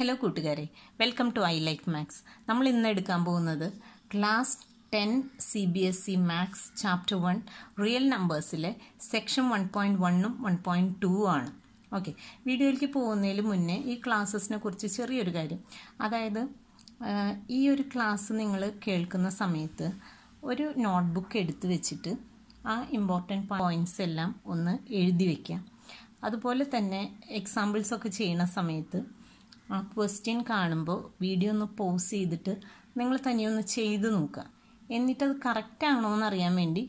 Hello കൂട്ടുകാരെ welcome to I like maths നമ്മൾ ഇന്ന് എടുക്കാൻ പോകുന്നത് class ten C B S E maths chapter one real നമ്പേഴ്സിലെ സെക്ഷൻ വൺ പോയിൻറ്റ് വണ്ണും വൺ പോയിൻറ്റ് ടു ആണ് ഓക്കെ വീഡിയോയിലേക്ക് പോകുന്നതിന് മുന്നേ ഈ ക്ലാസ്സസിനെ കുറിച്ച് ചെറിയൊരു കാര്യം അതായത് ഈ ഒരു ക്ലാസ് നിങ്ങൾ കേൾക്കുന്ന സമയത്ത് ഒരു നോട്ട്ബുക്ക് എടുത്തു വെച്ചിട്ട് ആ ഇമ്പോർട്ടൻ്റ് പോയിൻറ്റ്സ് എല്ലാം ഒന്ന് എഴുതി വയ്ക്കുക അതുപോലെ തന്നെ എക്സാമ്പിൾസൊക്കെ ചെയ്യുന്ന സമയത്ത് ആ ക്വസ്റ്റ്യൻ കാണുമ്പോൾ വീഡിയോ ഒന്ന് പോസ് ചെയ്തിട്ട് നിങ്ങൾ തനിയെ ഒന്ന് ചെയ്ത് നോക്കുക എന്നിട്ടത് കറക്റ്റ് ആണോ എന്ന് അറിയാൻ വേണ്ടി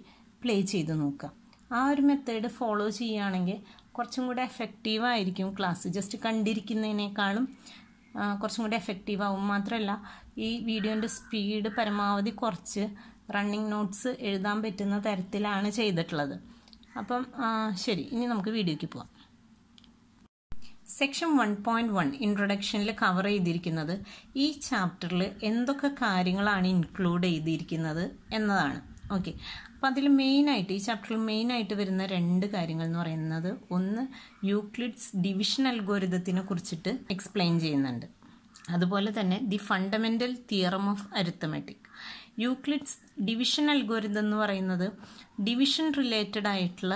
പ്ലേ ചെയ്ത് നോക്കുക ആ ഒരു മെത്തേഡ് ഫോളോ ചെയ്യുകയാണെങ്കിൽ കുറച്ചും കൂടെ എഫക്റ്റീവായിരിക്കും ക്ലാസ് ജസ്റ്റ് കണ്ടിരിക്കുന്നതിനേക്കാളും കുറച്ചും കൂടെ എഫക്റ്റീവ് ആവും മാത്രമല്ല ഈ വീഡിയോൻ്റെ സ്പീഡ് പരമാവധി കുറച്ച് റണ്ണിങ് നോട്ട്സ് എഴുതാൻ പറ്റുന്ന തരത്തിലാണ് ചെയ്തിട്ടുള്ളത് അപ്പം ശരി ഇനി നമുക്ക് വീഡിയോയ്ക്ക് പോവാം സെക്ഷൻ വൺ പോയിന്റ് വൺ ഇൻട്രൊഡക്ഷനിൽ കവർ ചെയ്തിരിക്കുന്നത് ഈ ചാപ്റ്ററിൽ എന്തൊക്കെ കാര്യങ്ങളാണ് ഇൻക്ലൂഡ് ചെയ്തിരിക്കുന്നത് എന്നതാണ് ഓക്കെ അപ്പം അതിൽ മെയിനായിട്ട് ഈ ചാപ്റ്ററിൽ മെയിനായിട്ട് വരുന്ന രണ്ട് കാര്യങ്ങൾ എന്ന് പറയുന്നത് ഒന്ന് യൂക്ലിഡ്സ് ഡിവിഷൻ അൽഗോരിതത്തിനെ കുറിച്ചിട്ട് എക്സ്പ്ലെയിൻ ചെയ്യുന്നുണ്ട് അതുപോലെ തന്നെ the fundamental theorem of arithmetic Euclid's division algorithm എന്ന് പറയുന്നത് ഡിവിഷൻ റിലേറ്റഡ് ആയിട്ടുള്ള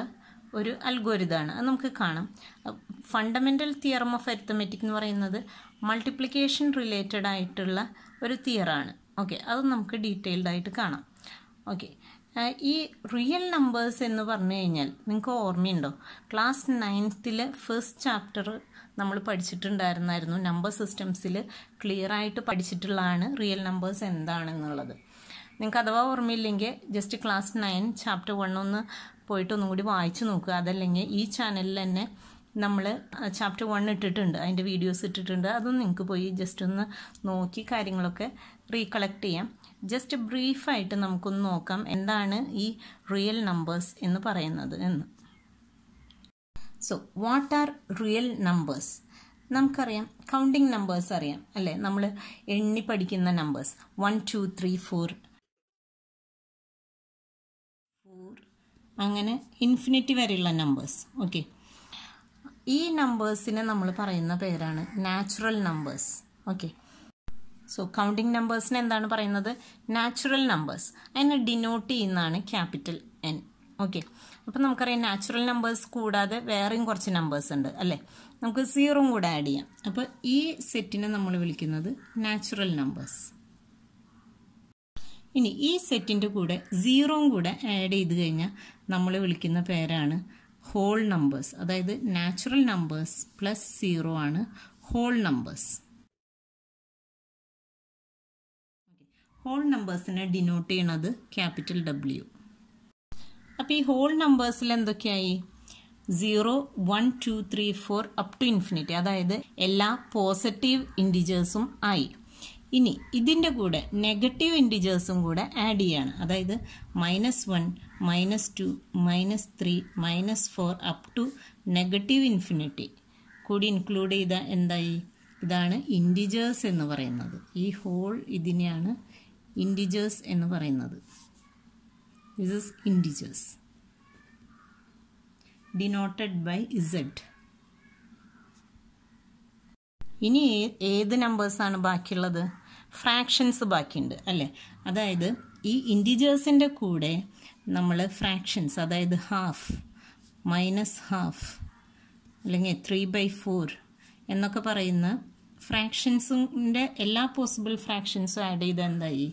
ഒരു അൽഗോരിതാണ് അത് നമുക്ക് കാണാം ഫണ്ടമെൻ്റൽ തിയറം ഓഫ് അരിത്തമെറ്റിക് എന്ന് പറയുന്നത് മൾട്ടിപ്ലിക്കേഷൻ റിലേറ്റഡ് ആയിട്ടുള്ള ഒരു തിയറാണ് ഓക്കെ അത് നമുക്ക് ഡീറ്റെയിൽഡ് ആയിട്ട് കാണാം ഓക്കെ ഈ റിയൽ നമ്പേഴ്സ് എന്ന് പറഞ്ഞു കഴിഞ്ഞാൽ നിങ്ങൾക്ക് ഓർമ്മയുണ്ടോ ക്ലാസ് നയൻത്തിലെ ഫസ്റ്റ് ചാപ്റ്റർ നമ്മൾ പഠിച്ചിട്ടുണ്ടായിരുന്നായിരുന്നു നമ്പർ സിസ്റ്റംസിൽ ക്ലിയർ ആയിട്ട് പഠിച്ചിട്ടുള്ളതാണ് റിയൽ നമ്പേഴ്സ് എന്താണെന്നുള്ളത് നിങ്ങൾക്ക് അഥവാ ഓർമ്മയില്ലെങ്കിൽ just class nine chapter one ഒന്ന് പോയിട്ട് ഒന്നും കൂടി വായിച്ചു നോക്കുക അതല്ലെങ്കിൽ ഈ ചാനലിൽ തന്നെ നമ്മൾ ചാപ്റ്റർ വൺ ഇട്ടിട്ടുണ്ട് അതിൻ്റെ വീഡിയോസ് ഇട്ടിട്ടുണ്ട് അതൊന്നും നിങ്ങൾക്ക് പോയി ജസ്റ്റ് ഒന്ന് നോക്കി കാര്യങ്ങളൊക്കെ റീകളക്ട് ചെയ്യാം ജസ്റ്റ് ബ്രീഫായിട്ട് നമുക്കൊന്ന് നോക്കാം എന്താണ് ഈ റിയൽ നമ്പേഴ്സ് എന്ന് പറയുന്നത് എന്ന് so what are real numbers നമുക്കറിയാം കൗണ്ടിങ് നമ്പേഴ്സ് അറിയാം അല്ലേ നമ്മൾ എണ്ണി പഠിക്കുന്ന numbers one two three four അങ്ങനെ ഇൻഫിനിറ്റി വരെയുള്ള നമ്പേഴ്സ് ഓക്കെ ഈ നമ്പേഴ്സിനെ നമ്മൾ പറയുന്ന പേരാണ് natural numbers okay so counting നമ്പേഴ്സിന് എന്താണ് പറയുന്നത് നാച്ചുറൽ നമ്പേഴ്സ് അതിനെ ഡിനോട്ട് ചെയ്യുന്നതാണ് ക്യാപിറ്റൽ എൻ ഓക്കെ അപ്പം നമുക്കറിയാം നാച്ചുറൽ നമ്പേഴ്സ് കൂടാതെ വേറെയും കുറച്ച് നമ്പേഴ്സ് ഉണ്ട് അല്ലേ നമുക്ക് സീറോയും കൂടെ ആഡ് ചെയ്യാം അപ്പോൾ ഈ സെറ്റിനെ നമ്മൾ വിളിക്കുന്നത് നാച്ചുറൽ നമ്പേഴ്സ് ഇനി ഈ സെറ്റിൻ്റെ കൂടെ സീറോയും കൂടെ ആഡ് ചെയ്ത് കഴിഞ്ഞാൽ നമ്മൾ വിളിക്കുന്ന പേരാണ് ഹോൾ നമ്പേഴ്സ് അതായത് നാച്ചുറൽ നമ്പേഴ്സ് പ്ലസ് സീറോ ആണ് ഹോൾ നമ്പേഴ്സ് ഹോൾ നമ്പേഴ്സിനെ ഡിനോട്ട് ചെയ്യണത് ക്യാപിറ്റൽ ഡബ്ല്യു അപ്പോൾ ഈ ഹോൾ നമ്പേഴ്സിൽ എന്തൊക്കെയായി zero one two three four up to infinity അതായത് എല്ലാ പോസിറ്റീവ് ഇൻഡിജേഴ്സും ആയി ഇനി ഇതിൻ്റെ കൂടെ നെഗറ്റീവ് ഇൻഡിജേഴ്സും കൂടെ ആഡ് ചെയ്യാണ് അതായത് minus one minus two minus three minus four up to negative infinity കൂടി ഇൻക്ലൂഡ് ചെയ്ത എന്തായി ഇതാണ് ഇൻഡിജേഴ്സ് എന്ന് പറയുന്നത് ഈ ഹോൾ ഇതിനെയാണ് ഇൻഡിജേഴ്സ് എന്ന് പറയുന്നത് is is integers denoted by Z ഇനി ഏത് നമ്പേഴ്സാണ് ബാക്കിയുള്ളത് ഫ്രാക്ഷൻസ് ബാക്കിയുണ്ട് അല്ലേ അതായത് ഈ ഇൻറ്റിജേഴ്സിൻ്റെ കൂടെ നമ്മൾ ഫ്രാക്ഷൻസ് അതായത് ഹാഫ് മൈനസ് ഹാഫ് അല്ലെങ്കിൽ ത്രീ ബൈ ഫോർ എന്നൊക്കെ പറയുന്ന ഫ്രാക്ഷൻസിൻ്റെ എല്ലാ പോസിബിൾ ഫ്രാക്ഷൻസും ആഡ് ചെയ്ത് എന്തായി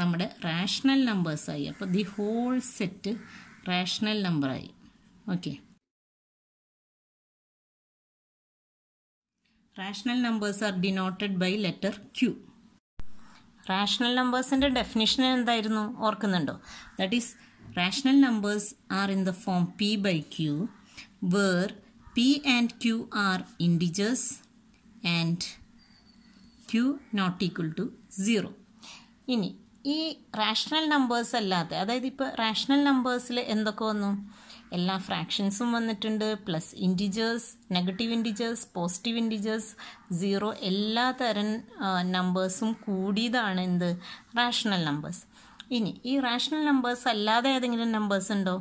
നമ്മുടെ റാഷണൽ നമ്പേഴ്സായി അപ്പോൾ ദി ഹോൾ സെറ്റ് റാഷണൽ നമ്പറായി okay rational numbers are denoted by letter Q rational നമ്പേഴ്സിൻ്റെ ഡെഫിനിഷൻ എന്തായിരുന്നു ഓർക്കുന്നുണ്ടോ that is rational numbers are in the form P by Q where P and Q are integers and Q not equal to zero ഇനി ഈ rational numbers അല്ലാതെ അതായത് ഇപ്പോൾ rational നമ്പേഴ്സിൽ എന്തൊക്കെ വന്നു എല്ലാ ഫ്രാക്ഷൻസും വന്നിട്ടുണ്ട് plus integers negative integers positive integers zero എല്ലാ തരം നമ്പേഴ്സും കൂടിയതാണ് എന്ത് റാഷണൽ നമ്പേഴ്സ് ഇനി ഈ റാഷണൽ നമ്പേഴ്സ് അല്ലാതെ ഏതെങ്കിലും നമ്പേഴ്സ് ഉണ്ടോ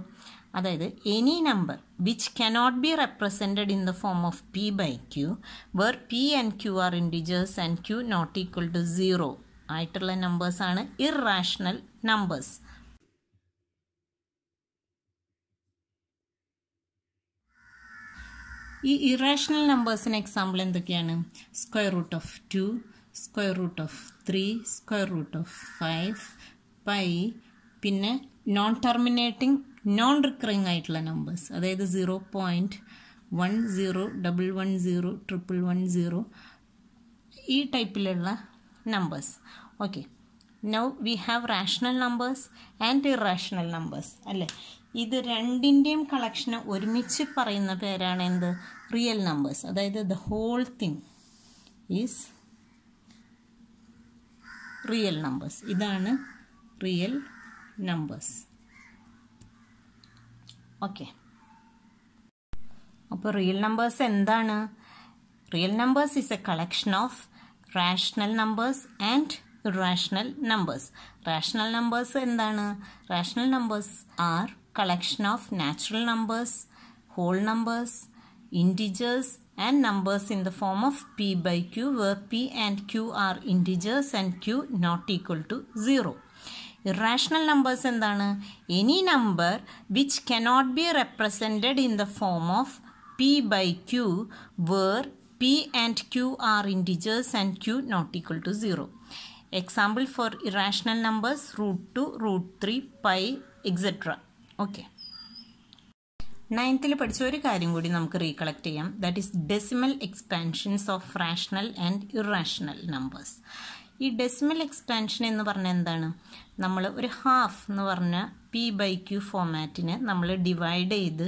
അതായത് any number which cannot be represented in the form of p by q where p and Q are integers and Q not equal to zero ആയിട്ടുള്ള നമ്പേഴ്സാണ് ഇറാഷണൽ നമ്പേഴ്സ് ഈ irrational നമ്പേഴ്സിന് example എന്തൊക്കെയാണ് square root of two square root of three square root of five pi പിന്നെ non terminating non recurring ആയിട്ടുള്ള numbers അതായത് zero point one zero double one zero triple one zero ഈ ടൈപ്പിലുള്ള numbers okay now we have rational numbers and irrational numbers അല്ലേ ഇത് രണ്ടിൻ്റെയും കളക്ഷന് ഒരുമിച്ച് പറയുന്ന പേരാണ് എന്ത് റിയൽ നമ്പേഴ്സ് അതായത് the whole thing is real numbers ഇതാണ് റിയൽ നമ്പേഴ്സ് ഓക്കെ അപ്പോൾ റിയൽ നമ്പേഴ്സ് എന്താണ് real numbers is a collection of rational numbers and irrational numbers rational numbers എന്താണ് rational numbers are collection of natural numbers, whole numbers, integers and numbers in the form of P by Q where P and Q are integers and Q not equal to 0. Irrational numbers in the any number which cannot be represented in the form of P by Q where P and Q are integers and Q not equal to 0. Example for irrational numbers root 2, root 3, pi, etc. Okay നയൻത്തിൽ പഠിച്ച ഒരു കാര്യം കൂടി നമുക്ക് recollect ചെയ്യാം that is decimal expansions of rational and irrational numbers ഈ decimal expansion എന്ന് പറഞ്ഞാൽ എന്താണ് നമ്മൾ ഒരു ഹാഫ് എന്ന് പറഞ്ഞ പി ബൈ ക്യു ഫോമാറ്റിനെ നമ്മൾ ഡിവൈഡ് ചെയ്ത്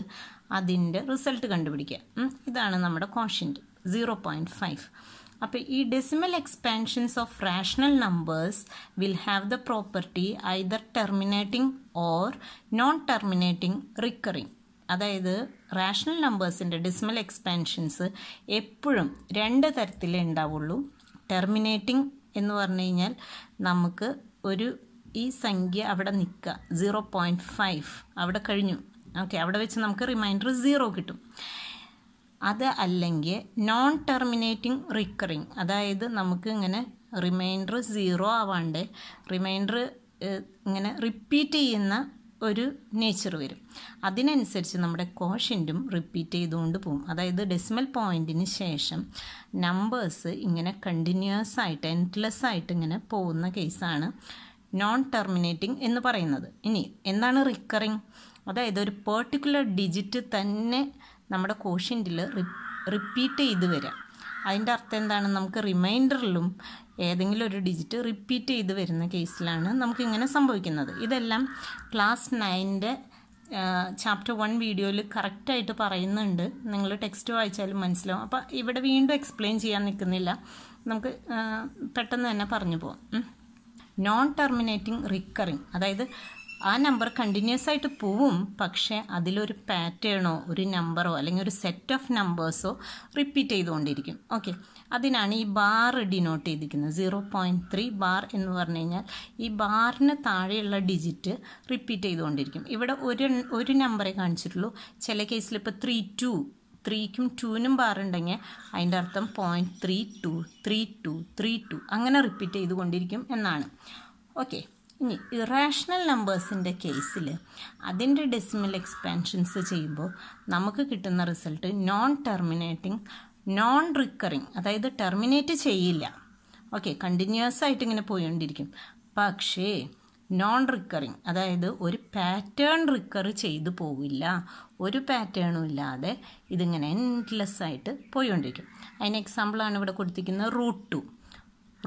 അതിൻ്റെ റിസൾട്ട് കണ്ടുപിടിക്കുക ഇതാണ് നമ്മുടെ കോഷൻറ്റ് സീറോ പോയിൻറ്റ് ഫൈവ് അപ്പോൾ ഈ decimal expansions of rational numbers will have the property either terminating or non terminating recurring അതായത് റാഷണൽ നമ്പേഴ്സിൻ്റെ ഡെസിമൽ എക്സ്പാൻഷൻസ് എപ്പോഴും രണ്ട് തരത്തിലേ ഉണ്ടാവുള്ളൂ ടെർമിനേറ്റിംഗ് എന്ന് പറഞ്ഞു കഴിഞ്ഞാൽ നമുക്ക് ഒരു ഈ സംഖ്യ അവിടെ നിൽക്കുക സീറോ പോയിൻറ്റ് ഫൈവ് അവിടെ കഴിഞ്ഞു ഓക്കെ അവിടെ വെച്ച് നമുക്ക് റിമൈൻഡർ സീറോ കിട്ടും അത് അല്ലെങ്കിൽ നോൺ ടെർമിനേറ്റിംഗ് റിക്കറിങ് അതായത് നമുക്ക് ഇങ്ങനെ റിമൈൻഡർ സീറോ ആവാണ്ട് റിമൈൻഡർ ഇങ്ങനെ റിപ്പീറ്റ് ചെയ്യുന്ന ഒരു നേച്ചർ വരും അതിനനുസരിച്ച് നമ്മുടെ കോഷൻറ്റും റിപ്പീറ്റ് ചെയ്തുകൊണ്ട് പോകും അതായത് ഡെസിമൽ പോയിൻറ്റിന് ശേഷം നമ്പേഴ്സ് ഇങ്ങനെ കണ്ടിന്യൂസ് ആയിട്ട് എൻഡ്ലെസ് ആയിട്ട് ഇങ്ങനെ പോകുന്ന കേസാണ് നോൺ ടെർമിനേറ്റിംഗ് എന്ന് പറയുന്നത് ഇനി എന്താണ് റിക്കറിങ് അതായത് ഒരു പേർട്ടിക്കുലർ ഡിജിറ്റ് തന്നെ നമ്മുടെ കോഷ്യൻ്റിൽ റിപ്പീറ്റ് ചെയ്ത് വരാം അതിൻ്റെ അർത്ഥം എന്താണ് നമുക്ക് റിമൈൻഡറിലും ഏതെങ്കിലും ഒരു ഡിജിറ്റ് റിപ്പീറ്റ് ചെയ്ത് വരുന്ന കേസിലാണ് നമുക്കിങ്ങനെ സംഭവിക്കുന്നത് ഇതെല്ലാം ക്ലാസ് നയൻ്റെ ചാപ്റ്റർ വൺ വീഡിയോയിൽ കറക്റ്റായിട്ട് പറയുന്നുണ്ട് നിങ്ങൾ ടെക്സ്റ്റ് വായിച്ചാലും മനസ്സിലാവും അപ്പോൾ ഇവിടെ വീണ്ടും എക്സ്പ്ലെയിൻ ചെയ്യാൻ നിൽക്കുന്നില്ല നമുക്ക് പെട്ടെന്ന് തന്നെ പറഞ്ഞു പോകാം നോൺ ടെർമിനേറ്റിംഗ് റിക്കറിങ് അതായത് ആ നമ്പർ കണ്ടിന്യൂസ് ആയിട്ട് പോവും പക്ഷേ അതിലൊരു പാറ്റേണോ ഒരു നമ്പറോ അല്ലെങ്കിൽ ഒരു സെറ്റ് ഓഫ് നമ്പേഴ്സോ റിപ്പീറ്റ് ചെയ്തുകൊണ്ടിരിക്കും ഓക്കെ അതിനാണ് ഈ ബാർ ഡിനോട്ട് ചെയ്തിരിക്കുന്നത് സീറോ പോയിൻറ്റ് ത്രീ ബാർ എന്ന് പറഞ്ഞു കഴിഞ്ഞാൽ ഈ ബാറിന് താഴെയുള്ള ഡിജിറ്റ് റിപ്പീറ്റ് ചെയ്തുകൊണ്ടിരിക്കും ഇവിടെ ഒരു ഒരു നമ്പറേ കാണിച്ചിട്ടുള്ളൂ ചില കേസിൽ ഇപ്പോൾ ത്രീ ടു ത്രീക്കും ബാർ ഉണ്ടെങ്കിൽ അതിൻ്റെ അർത്ഥം point three two three two three two അങ്ങനെ റിപ്പീറ്റ് ചെയ്തുകൊണ്ടിരിക്കും എന്നാണ് ഓക്കെ ഇനി ഇറാഷണൽ നമ്പേഴ്സിൻ്റെ കേസിൽ അതിൻ്റെ ഡെസിമൽ എക്സ്പാൻഷൻസ് ചെയ്യുമ്പോൾ നമുക്ക് കിട്ടുന്ന result non terminating non recurring അതായത് ടെർമിനേറ്റ് ചെയ്യില്ല ഓക്കെ കണ്ടിന്യൂസ് ആയിട്ട് ഇങ്ങനെ പോയിക്കൊണ്ടിരിക്കും പക്ഷേ നോൺ റിക്കറിങ് അതായത് ഒരു പാറ്റേൺ റിക്കർ ചെയ്ത് പോവില്ല ഒരു പാറ്റേണും ഇല്ലാതെ ഇതിങ്ങനെ എൻഡ്ലെസ് ആയിട്ട് പോയിക്കൊണ്ടിരിക്കും അതിന് എക്സാമ്പിളാണ് ഇവിടെ കൊടുത്തിരിക്കുന്നത് റൂട്ട് ടു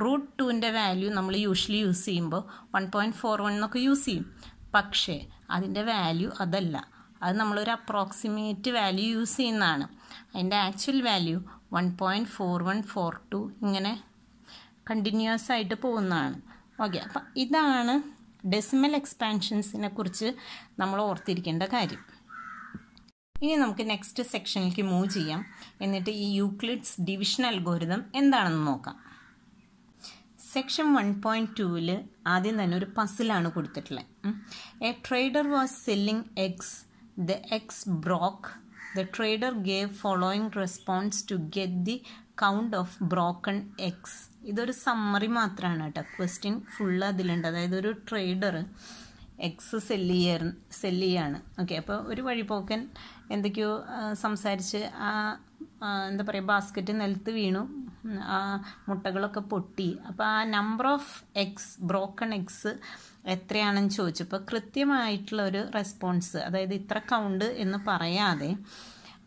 റൂട്ട് ടുവിൻ്റെ വാല്യൂ നമ്മൾ യൂഷ്വലി യൂസ് ചെയ്യുമ്പോൾ വൺ പോയിൻറ്റ് ഫോർ വൺ എന്നൊക്കെ യൂസ് ചെയ്യും പക്ഷേ അതിൻ്റെ വാല്യൂ അതല്ല അത് നമ്മളൊരു അപ്രോക്സിമേറ്റ് വാല്യൂ യൂസ് ചെയ്യുന്നതാണ് അതിൻ്റെ actual value one point four one four two ഇങ്ങനെ കണ്ടിന്യൂസ് ആയിട്ട് പോകുന്നതാണ് ഓക്കെ അപ്പം ഇതാണ് ഡെസിമൽ എക്സ്പാൻഷൻസിനെ കുറിച്ച് നമ്മൾ ഓർത്തിരിക്കേണ്ട കാര്യം ഇനി നമുക്ക് നെക്സ്റ്റ് സെക്ഷനിലേക്ക് മൂവ് ചെയ്യാം എന്നിട്ട് ഈ യൂക്ലിഡ്സ് ഡിവിഷൻ അൽഗോരിതം എന്താണെന്ന് നോക്കാം സെക്ഷൻ വൺ പോയിന്റ് ടുവിൽ ആദ്യം തന്നെ ഒരു പസിലാണ് കൊടുത്തിട്ടുള്ളത് a trader was selling eggs the eggs broke the trader gave following response to get the count of broken eggs ഇതൊരു സമ്മറി മാത്രമാണ് കേട്ടോ ക്വസ്റ്റ്യൻ ഫുൾ അതിലുണ്ട് അതായത് ഒരു ട്രേഡർ എക്സ് സെല്ല് ചെയ്യ സെല്ല് ചെയ്യാണ് ഓക്കെ അപ്പോൾ ഒരു വഴിപോക്കൻ എന്തൊക്കെയോ സംസാരിച്ച് ആ എന്താ പറയുക ബാസ്ക്കറ്റ് നിലത്ത് വീണു മുട്ടകളൊക്കെ പൊട്ടി അപ്പോൾ ആ number of eggs broken eggs എത്രയാണെന്ന് ചോദിച്ചപ്പോൾ കൃത്യമായിട്ടുള്ള ഒരു റെസ്പോൺസ് അതായത് ഇത്ര കൗണ്ട് എന്ന് പറയാതെ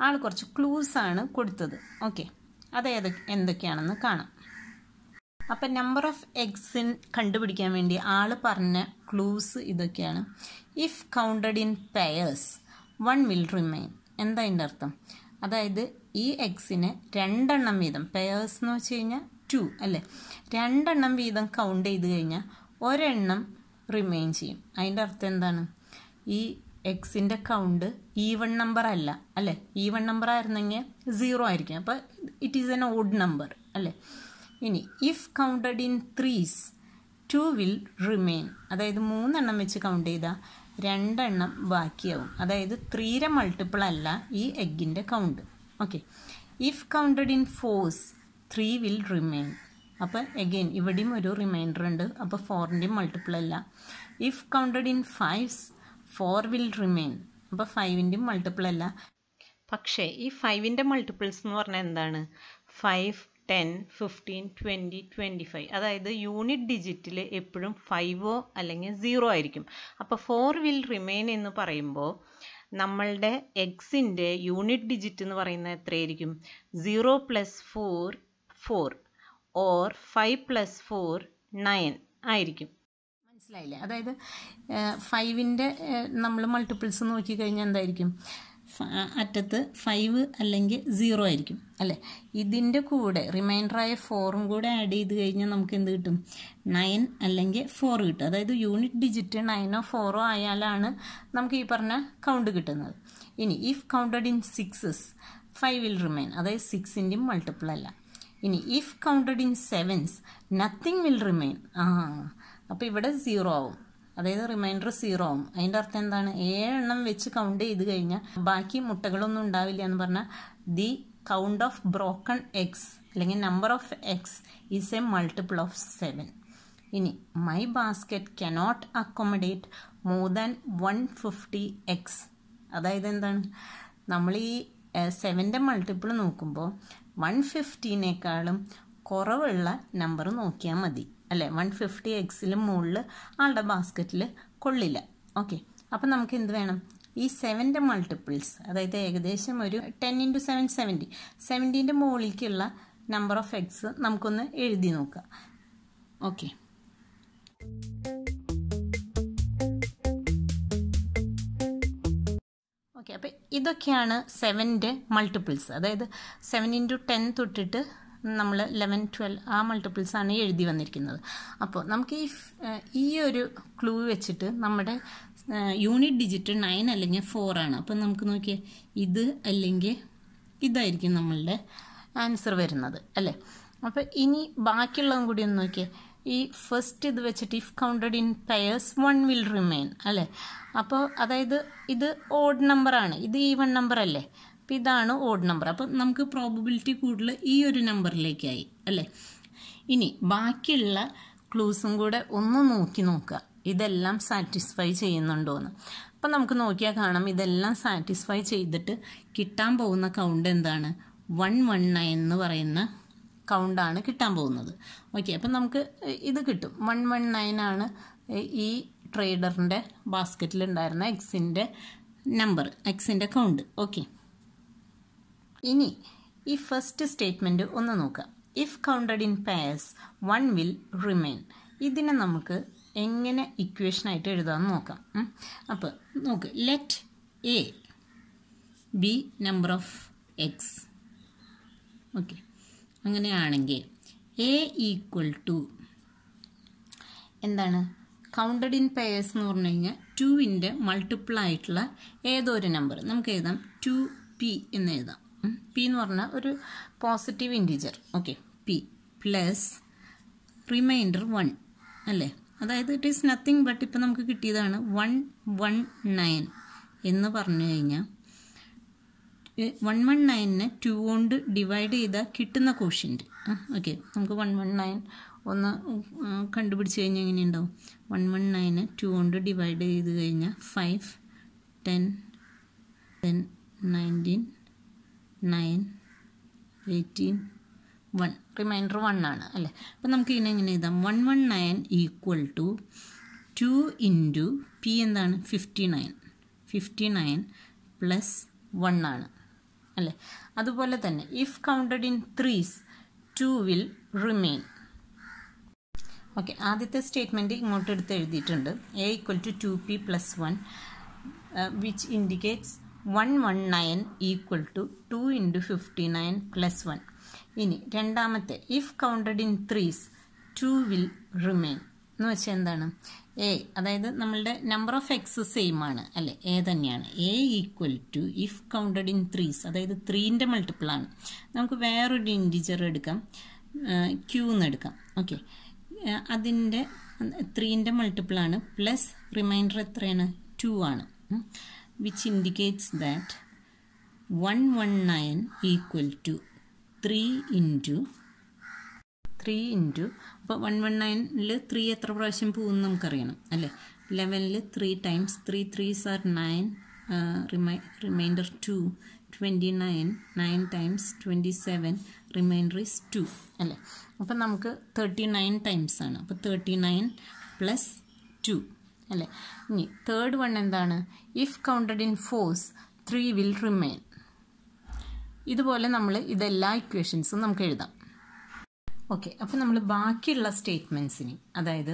ആൾ കുറച്ച് ക്ലൂസ് ആണ് കൊടുത്തത് ഓക്കെ അത് എന്തൊക്കെയാണെന്ന് കാണാം അപ്പം നമ്പർ ഓഫ് എഗ്സിൻ കണ്ടുപിടിക്കാൻ വേണ്ടി ആൾ പറഞ്ഞ ക്ലൂസ് ഇതൊക്കെയാണ് if counted in pairs one will remain എന്താ അതിൻ്റെ അർത്ഥം അതായത് ഈ എക്സിന് രണ്ടെണ്ണം വീതം പെയേഴ്സ് എന്ന് വെച്ച് കഴിഞ്ഞാൽ ടു അല്ലേ രണ്ടെണ്ണം വീതം കൗണ്ട് ചെയ്ത് കഴിഞ്ഞാൽ ഒരെണ്ണം റിമെയിൻ ചെയ്യും അതിൻ്റെ അർത്ഥം എന്താണ് ഈ എക്സിൻ്റെ കൗണ്ട് ഈവൺ നമ്പർ അല്ല അല്ലേ ഈവൺ നമ്പർ ആയിരുന്നെങ്കിൽ സീറോ ആയിരിക്കും അപ്പോൾ it is an odd number അല്ലേ ഇനി if counted in threes two will remain അതായത് മൂന്നെണ്ണം വെച്ച് കൗണ്ട് ചെയ്താൽ രണ്ടെണ്ണം ബാക്കിയാവും അതായത് ത്രീയുടെ മൾട്ടിപ്പിൾ അല്ല ഈ എഗ്ഗിൻ്റെ count okay if counted in fours three will remain അപ്പോൾ എഗെയിൻ ഇവിടെയും ഒരു റിമൈൻഡർ ഉണ്ട് അപ്പോൾ ഫോറിൻ്റെയും മൾട്ടിപ്പിൾ അല്ല if counted in fives four will remain അപ്പോൾ ഫൈവിൻ്റെയും മൾട്ടിപ്പിൾ അല്ല പക്ഷേ ഈ ഫൈവിൻ്റെ മൾട്ടിപ്പിൾസ് എന്ന് പറഞ്ഞാൽ എന്താണ് five ten fifteen twenty twenty five അതായത് യൂണിറ്റ് ഡിജിറ്റിൽ എപ്പോഴും ഫൈവോ അല്ലെങ്കിൽ സീറോ ആയിരിക്കും അപ്പോൾ ഫോർ വിൽ റിമെയിൻ എന്ന് പറയുമ്പോൾ നമ്മളുടെ എക്സിൻ്റെ യൂണിറ്റ് ഡിജിറ്റ് എന്ന് പറയുന്നത് എത്രയായിരിക്കും zero plus four four or five plus four nine ആയിരിക്കും മനസ്സിലായില്ലേ അതായത് ഫൈവിൻ്റെ നമ്മൾ മൾട്ടിപ്പിൾസ് നോക്കിക്കഴിഞ്ഞാൽ എന്തായിരിക്കും അറ്റത്ത് ഫൈവ് അല്ലെങ്കിൽ സീറോ ആയിരിക്കും അല്ലേ ഇതിൻ്റെ കൂടെ റിമൈൻഡറായ ഫോറും കൂടെ ആഡ് ചെയ്ത് കഴിഞ്ഞാൽ നമുക്ക് എന്ത് കിട്ടും നയൻ അല്ലെങ്കിൽ ഫോർ കിട്ടും അതായത് യൂണിറ്റ് ഡിജിറ്റ് നയനോ ഫോറോ ആയാലാണ് നമുക്ക് ഈ പറഞ്ഞ കൗണ്ട് കിട്ടുന്നത് ഇനി if counted in sixes five will remain അതായത് സിക്സിൻ്റെയും മൾട്ടിപ്പിൾ അല്ല ഇനി if counted in sevens nothing will remain ആ അപ്പോൾ ഇവിടെ സീറോ ആവും അതായത് റിമൈൻഡർ സീറോ ആവും അതിൻ്റെ അർത്ഥം എന്താണ് ഏഴെണ്ണം വെച്ച് കൗണ്ട് ചെയ്ത് കഴിഞ്ഞാൽ ബാക്കി മുട്ടകളൊന്നും ഉണ്ടാവില്ല എന്ന് പറഞ്ഞാൽ the count of broken eggs അല്ലെങ്കിൽ number of eggs is a multiple of seven ഇനി my basket cannot accommodate more than one fifty eggs അതായത് എന്താണ് നമ്മൾ ഈ സെവൻ്റെ മൾട്ടിപ്പിൾ നോക്കുമ്പോൾ വൺ ഫിഫ്റ്റീനേക്കാളും കുറവുള്ള നമ്പർ നോക്കിയാൽ മതി അല്ലേ വൺ ഫിഫ്റ്റി എഗ്സിലും മുകളിൽ ആളുടെ ബാസ്ക്കറ്റിൽ കൊള്ളില്ല ഓക്കെ അപ്പം നമുക്ക് എന്ത് വേണം ഈ സെവൻ്റെ മൾട്ടിപ്പിൾസ് അതായത് ഏകദേശം ഒരു ടെൻ ഇൻറ്റു സെവൻ സെവൻറ്റി സെവൻറ്റീൻ്റെ മുകളിലേക്കുള്ള നമ്പർ ഓഫ് എഗ്സ് നമുക്കൊന്ന് എഴുതി നോക്കാം ഓക്കെ ഓക്കെ അപ്പോൾ ഇതൊക്കെയാണ് സെവൻ്റെ മൾട്ടിപ്പിൾസ് അതായത് സെവൻ ഇൻറ്റു ടെൻ തൊട്ടിട്ട് നമ്മൾ ലെവൻ ട്വൽവ് ആ മൾട്ടിപ്പിൾസാണ് എഴുതി വന്നിരിക്കുന്നത് അപ്പോൾ നമുക്ക് ഈ ഈ ഒരു ക്ലൂ വെച്ചിട്ട് നമ്മുടെ യൂണിറ്റ് ഡിജിറ്റ് നയൻ അല്ലെങ്കിൽ ഫോർ ആണ് അപ്പം നമുക്ക് നോക്കിയാൽ ഇത് അല്ലെങ്കിൽ ഇതായിരിക്കും നമ്മളുടെ ആൻസർ വരുന്നത് അല്ലേ അപ്പോൾ ഇനി ബാക്കിയുള്ളതും കൂടി ഒന്ന് നോക്കിയാൽ ഈ ഫസ്റ്റ് ഇത് വെച്ചിട്ട് if counted in pairs one will remain അല്ലേ അപ്പോൾ അതായത് ഇത് ഓഡ് നമ്പറാണ് ഇത് ഈവൺ നമ്പർ അല്ലേ അപ്പം ഇതാണ് ഓഡ് നമ്പർ അപ്പം നമുക്ക് പ്രോബബിലിറ്റി കൂടുതൽ ഈ ഒരു നമ്പറിലേക്കായി അല്ലേ ഇനി ബാക്കിയുള്ള ക്ലൂസും കൂടെ ഒന്ന് നോക്കി നോക്കുക ഇതെല്ലാം സാറ്റിസ്ഫൈ ചെയ്യുന്നുണ്ടോ എന്ന് അപ്പം നമുക്ക് നോക്കിയാൽ കാണാം ഇതെല്ലാം സാറ്റിസ്ഫൈ ചെയ്തിട്ട് കിട്ടാൻ പോകുന്ന കൗണ്ട് എന്താണ് വൺ വൺ നയൻ എന്ന് പറയുന്ന കൗണ്ടാണ് കിട്ടാൻ പോകുന്നത് ഓക്കെ അപ്പം നമുക്ക് ഇത് കിട്ടും വൺ വൺ നയൻ ആണ് ഈ ട്രേഡറിൻ്റെ ബാസ്ക്കറ്റിലുണ്ടായിരുന്ന എക്സിൻ്റെ നമ്പർ എക്സിൻ്റെ കൗണ്ട് ഓക്കെ ഇനി ഈ ഫസ്റ്റ് സ്റ്റേറ്റ്മെൻറ്റ് ഒന്ന് നോക്കാം if counted in pairs one will remain ഇതിനെ നമുക്ക് എങ്ങനെ ഇക്വേഷനായിട്ട് എഴുതാമെന്ന് നോക്കാം അപ്പോൾ നോക്ക് let a be number of eggs okay അങ്ങനെയാണെങ്കിൽ എ ഈക്വൽ ടു എന്താണ് കൗണ്ടഡ് ഇൻ പേഴ്സ് എന്ന് പറഞ്ഞു കഴിഞ്ഞാൽ ടുവിൻ്റെ മൾട്ടിപ്പിൾ ആയിട്ടുള്ള ഏതോ ഒരു നമ്പർ നമുക്ക് എഴുതാം ടു പി എന്ന് എഴുതാം പി എന്ന് പറഞ്ഞാൽ ഒരു positive integer okay p plus remainder one അല്ലേ അതായത് ഇറ്റ് ഈസ് നത്തിങ് ബട്ട് ഇപ്പം നമുക്ക് കിട്ടിയതാണ് വൺ വൺ നയൻ എന്ന് പറഞ്ഞു കഴിഞ്ഞാൽ വൺ വൺ നയനെ ടു കൊണ്ട് ഡിവൈഡ് ചെയ്താൽ കിട്ടുന്ന കോഷ്യൻ്റ് ഓക്കെ നമുക്ക് വൺ വൺ നയൻ ഒന്ന് കണ്ടുപിടിച്ച് കഴിഞ്ഞാൽ എങ്ങനെയുണ്ടാവും വൺ വൺ നയനെ ടു കൊണ്ട് ഡിവൈഡ് ചെയ്ത് കഴിഞ്ഞാൽ five ten ten nineteen nine eighteen one remainder one ആണ് അല്ലേ അപ്പം നമുക്ക് ഇതിനെ എങ്ങനെ എഴുതാം one one nine equal to two into p എന്താണ് fifty nine fifty nine plus one ആണ് അല്ലേ അതുപോലെ തന്നെ if counted in threes two will remain okay ആദ്യത്തെ സ്റ്റേറ്റ്മെൻറ്റ് ഇങ്ങോട്ട് എടുത്ത് എഴുതിയിട്ടുണ്ട് a equal to two p plus one which indicates 119 equal to 2 into fifty nine plus one ഇനി രണ്ടാമത്തെ if counted in threes two will remain എന്ന് വെച്ചാൽ എന്താണ് A അതായത് നമ്മളുടെ നമ്പർ ഓഫ് എക്സ് സെയിം ആണ് അല്ലെ എ തന്നെയാണ് a equal to if counted in threes അതായത് ത്രീൻ്റെ മൾട്ടിപ്പിൾ ആണ് നമുക്ക് വേറൊരു ഇൻഡിജർ എടുക്കാം ക്യൂ എന്ന് എടുക്കാം ഓക്കെ അതിൻ്റെ ത്രീൻ്റെ മൾട്ടിപ്പിൾ ആണ് പ്ലസ് റിമൈൻഡർ എത്രയാണ് ടു ആണ് which indicates that 119 equal to 3 into three into അപ്പോൾ വൺ വൺ നയനിൽ ത്രീ എത്ര പ്രാവശ്യം പോകുമെന്ന് നമുക്കറിയണം അല്ലേ ലെവനിൽ three times three threes are nine റിമൈ remainder two twenty nine nine times twenty seven remainder is two അല്ലേ അപ്പം നമുക്ക് തേർട്ടി നയൻ ടൈംസ് ആണ് അപ്പോൾ തേർട്ടി നയൻ പ്ലസ് ടു അല്ലേ ഇനി തേർഡ് വൺ എന്താണ് if counted in fours three will remain ഇതുപോലെ നമ്മൾ ഇതെല്ലാ ഇക്വേഷൻസും നമുക്ക് എഴുതാം ഓക്കെ അപ്പോൾ നമ്മൾ ബാക്കിയുള്ള സ്റ്റേറ്റ്മെൻറ്റ്സിനെ അതായത്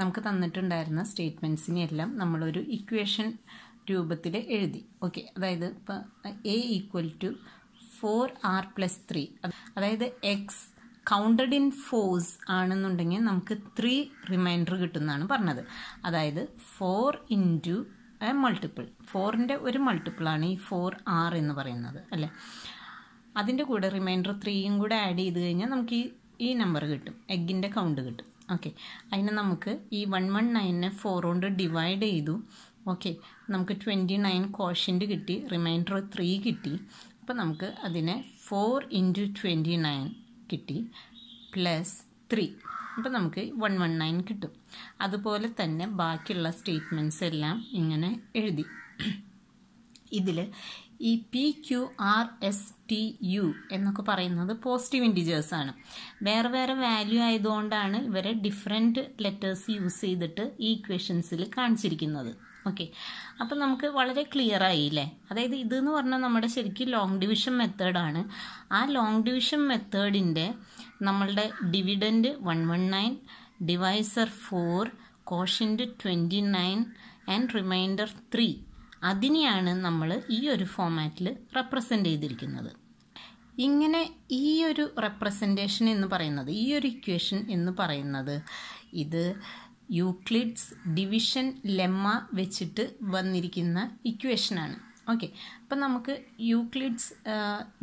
നമുക്ക് തന്നിട്ടുണ്ടായിരുന്ന സ്റ്റേറ്റ്മെൻറ്റ്സിനെ എല്ലാം നമ്മളൊരു ഇക്വേഷൻ രൂപത്തിൽ എഴുതി ഓക്കെ അതായത് ഇപ്പം a equal to four r plus three അതായത് എക്സ് കൗണ്ടഡ് ഇൻ ഫോഴ്സ് ആണെന്നുണ്ടെങ്കിൽ നമുക്ക് ത്രീ റിമൈൻഡർ കിട്ടുന്നതാണ് പറഞ്ഞത് അതായത് ഫോർ ഇൻറ്റു മൾട്ടിപ്പിൾ ഫോറിൻ്റെ ഒരു മൾട്ടിപ്പിളാണ് ഈ ഫോർ ആർ എന്ന് പറയുന്നത് അല്ലേ അതിൻ്റെ കൂടെ റിമൈൻഡർ ത്രീയും കൂടെ ആഡ് ചെയ്ത് കഴിഞ്ഞാൽ നമുക്ക് ഈ ഈ നമ്പർ കിട്ടും എഗ്ഗിൻ്റെ കൗണ്ട് കിട്ടും ഓക്കെ അതിനെ നമുക്ക് ഈ വൺ വൺ നയനെ ഫോർ കൊണ്ട് ഡിവൈഡ് ചെയ്തു ഓക്കെ നമുക്ക് ട്വൻറ്റി നയൻ കോഷൻ്റ് കിട്ടി റിമൈൻഡർ ത്രീ കിട്ടി അപ്പോൾ നമുക്ക് അതിനെ ഫോർ ഇൻറ്റു ട്വൻറ്റി നയൻ കിട്ടി പ്ലസ് ത്രീ അപ്പോൾ നമുക്ക് വൺ വൺ നയൻ കിട്ടും അതുപോലെ തന്നെ ബാക്കിയുള്ള സ്റ്റേറ്റ്മെൻറ്റ്സ് എല്ലാം ഇങ്ങനെ എഴുതി ഇതിൽ ഈ p q r s t u എന്നൊക്കെ പറയുന്നത് പോസിറ്റീവ് ഇൻറ്റിജേഴ്സ് ആണ് വേറെ വേറെ വാല്യൂ ആയതുകൊണ്ടാണ് ഇവരെ ഡിഫറെൻറ്റ് ലെറ്റേഴ്സ് യൂസ് ചെയ്തിട്ട് ഈ ഇക്വേഷൻസിൽ കാണിച്ചിരിക്കുന്നത് ഓക്കെ അപ്പം നമുക്ക് വളരെ ക്ലിയർ ആയി അല്ലേ അതായത് ഇതെന്ന് പറഞ്ഞാൽ നമ്മുടെ ശരിക്കും ലോങ് ഡിവിഷൻ മെത്തേഡാണ് ആ ലോങ് ഡിവിഷൻ മെത്തേഡിൻ്റെ നമ്മളുടെ dividend one one nine divisor four quotient twenty nine and remainder three അതിനെയാണ് നമ്മൾ ഈ ഒരു ഫോമാറ്റിൽ റെപ്രസെൻ്റ് ചെയ്തിരിക്കുന്നത് ഇങ്ങനെ ഈ ഒരു റെപ്രസെൻറ്റേഷൻ എന്ന് പറയുന്നത് ഈ ഒരു ഇക്വേഷൻ എന്ന് പറയുന്നത് ഇത് യൂക്ലിഡ്സ് ഡിവിഷൻ ലെമ്മ വെച്ചിട്ട് വന്നിരിക്കുന്ന ഇക്വേഷനാണ് ഓക്കെ അപ്പം നമുക്ക് യൂക്ലിഡ്സ്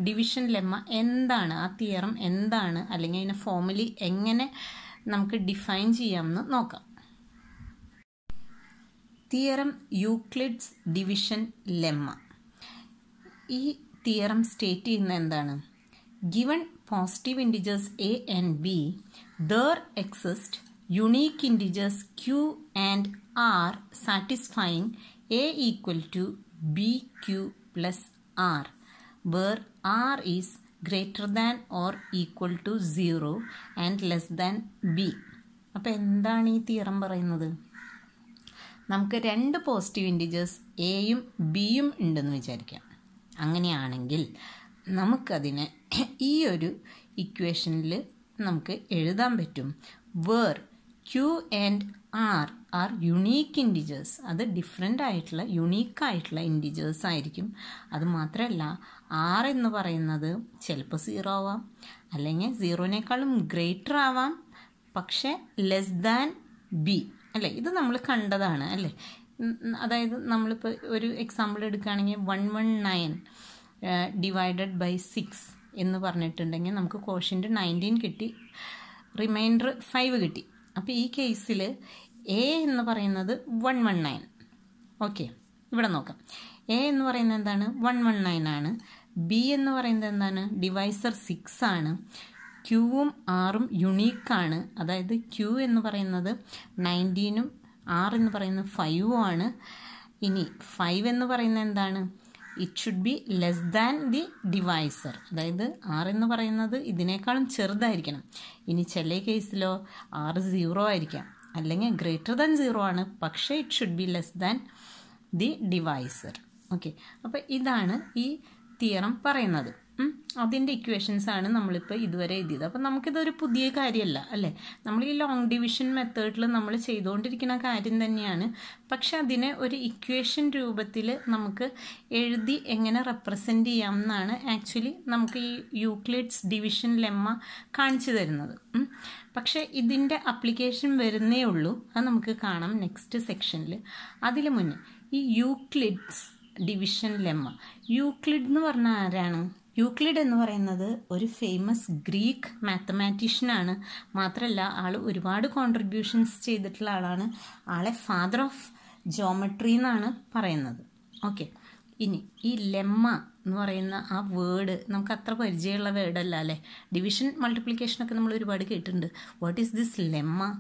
ഡിവിഷൻ ലെമ്മ എന്താണ് ആ തിയറം എന്താണ് അല്ലെങ്കിൽ അതിനെ ഫോമലി എങ്ങനെ നമുക്ക് ഡിഫൈൻ ചെയ്യാമെന്ന് നോക്കാം തിയറം യൂക്ലിഡ്സ് ഡിവിഷൻ ലെമ്മ ഈ തിയറം സ്റ്റേറ്റ് ചെയ്യുന്നത് എന്താണ് given positive integers a and b there exist unique integers q and r satisfying a equal to bq plus r where r is greater than or equal to 0 and less than b അപ്പോൾ എന്താണ് ഈ theorem പറയുന്നത് നമുക്ക് രണ്ട് positive integers എയും ബിയും ഉണ്ടെന്ന് വിചാരിക്കാം അങ്ങനെയാണെങ്കിൽ നമുക്കതിനെ ഈ ഒരു ഇക്വേഷനിൽ നമുക്ക് എഴുതാൻ പറ്റും where q and r are unique integers അത് ഡിഫറെൻ്റ് ആയിട്ടുള്ള യുണീക്ക് ആയിട്ടുള്ള ഇൻഡിജേഴ്സ് ആയിരിക്കും അതുമാത്രമല്ല ആർ എന്ന് പറയുന്നത് ചിലപ്പോൾ സീറോ ആവാം അല്ലെങ്കിൽ സീറോനേക്കാളും ഗ്രേറ്റർ ആവാം പക്ഷേ ലെസ് ദാൻ ബി അല്ലേ ഇത് നമ്മൾ കണ്ടതാണ് അല്ലേ അതായത് നമ്മളിപ്പോൾ ഒരു എക്സാമ്പിൾ എടുക്കുകയാണെങ്കിൽ one one nine divided by six എന്ന് പറഞ്ഞിട്ടുണ്ടെങ്കിൽ നമുക്ക് കോഷ്യൻ്റ് നയൻറ്റീൻ കിട്ടി റിമൈൻഡർ ഫൈവ് കിട്ടി അപ്പോൾ ഈ കേസിൽ എ എന്ന് പറയുന്നത് വൺ വൺ നയൻ ഓക്കെ ഇവിടെ നോക്കാം എ എന്ന് പറയുന്നത് എന്താണ് വൺ വൺ നയൻ ആണ് ബി എന്ന് പറയുന്നത് എന്താണ് ഡിവൈസർ സിക്സ് ആണ് ക്യൂവും ആറും യുണീക്കാണ് അതായത് ക്യൂ എന്ന് പറയുന്നത് നയൻറ്റീനും ആർ എന്ന് പറയുന്നത് ഫൈവും ആണ് ഇനി ഫൈവ് എന്ന് പറയുന്നത് എന്താണ് it should be less than the divisor അതായത് ആർ എന്ന് പറയുന്നത് ഇതിനേക്കാളും ചെറുതായിരിക്കണം ഇനി ചില കേസിലോ ആർ സീറോ ആയിരിക്കാം അല്ലെങ്കിൽ ഗ്രേറ്റർ ദാൻ സീറോ ആണ് പക്ഷേ it should be less than the divisor okay അപ്പോൾ ഇതാണ് ഈ തിയറം പറയുന്നത് അതിൻ്റെ ഇക്വേഷൻസ് ആണ് നമ്മളിപ്പോൾ ഇതുവരെ എഴുതിയത് അപ്പം നമുക്കിതൊരു പുതിയ കാര്യമല്ല അല്ലേ നമ്മൾ ഈ ലോങ് ഡിവിഷൻ മെത്തേഡിൽ നമ്മൾ ചെയ്തുകൊണ്ടിരിക്കുന്ന കാര്യം തന്നെയാണ് പക്ഷെ അതിനെ ഒരു ഇക്വേഷൻ രൂപത്തിൽ നമുക്ക് എഴുതി എങ്ങനെ റെപ്രസെൻ്റ് ചെയ്യാം എന്നാണ് ആക്ച്വലി നമുക്ക് ഈ യൂക്ലിഡ്സ് ഡിവിഷൻ ലെമ്മ കാണിച്ചു തരുന്നത് പക്ഷേ ഇതിൻ്റെ അപ്ലിക്കേഷൻ വരുന്നേ ഉള്ളൂ അത് നമുക്ക് കാണാം നെക്സ്റ്റ് സെക്ഷനിൽ അതിന് മുന്നേ ഈ യൂക്ലിഡ്സ് ഡിവിഷൻ ലെമ്മ യൂക്ലിഡ് എന്ന് പറഞ്ഞാൽ ആരാണ് യൂക്ലിഡ് എന്ന് പറയുന്നത് ഒരു ഫേമസ് ഗ്രീക്ക് മാത്തമാറ്റീഷ്യനാണ് മാത്രമല്ല ആൾ ഒരുപാട് കോൺട്രിബ്യൂഷൻസ് ചെയ്തിട്ടുള്ള ആളാണ് ആളെ ഫാദർ ഓഫ് ജോമെട്രി എന്നാണ് പറയുന്നത് ഓക്കെ ഇനി ഈ ലെമ്മ എന്ന് പറയുന്ന ആ വേർഡ് നമുക്ക് അത്ര പരിചയമുള്ള വേർഡല്ല അല്ലേ ഡിവിഷൻ മൾട്ടിപ്ലിക്കേഷനൊക്കെ നമ്മൾ ഒരുപാട് കേട്ടിട്ടുണ്ട് what is this lemma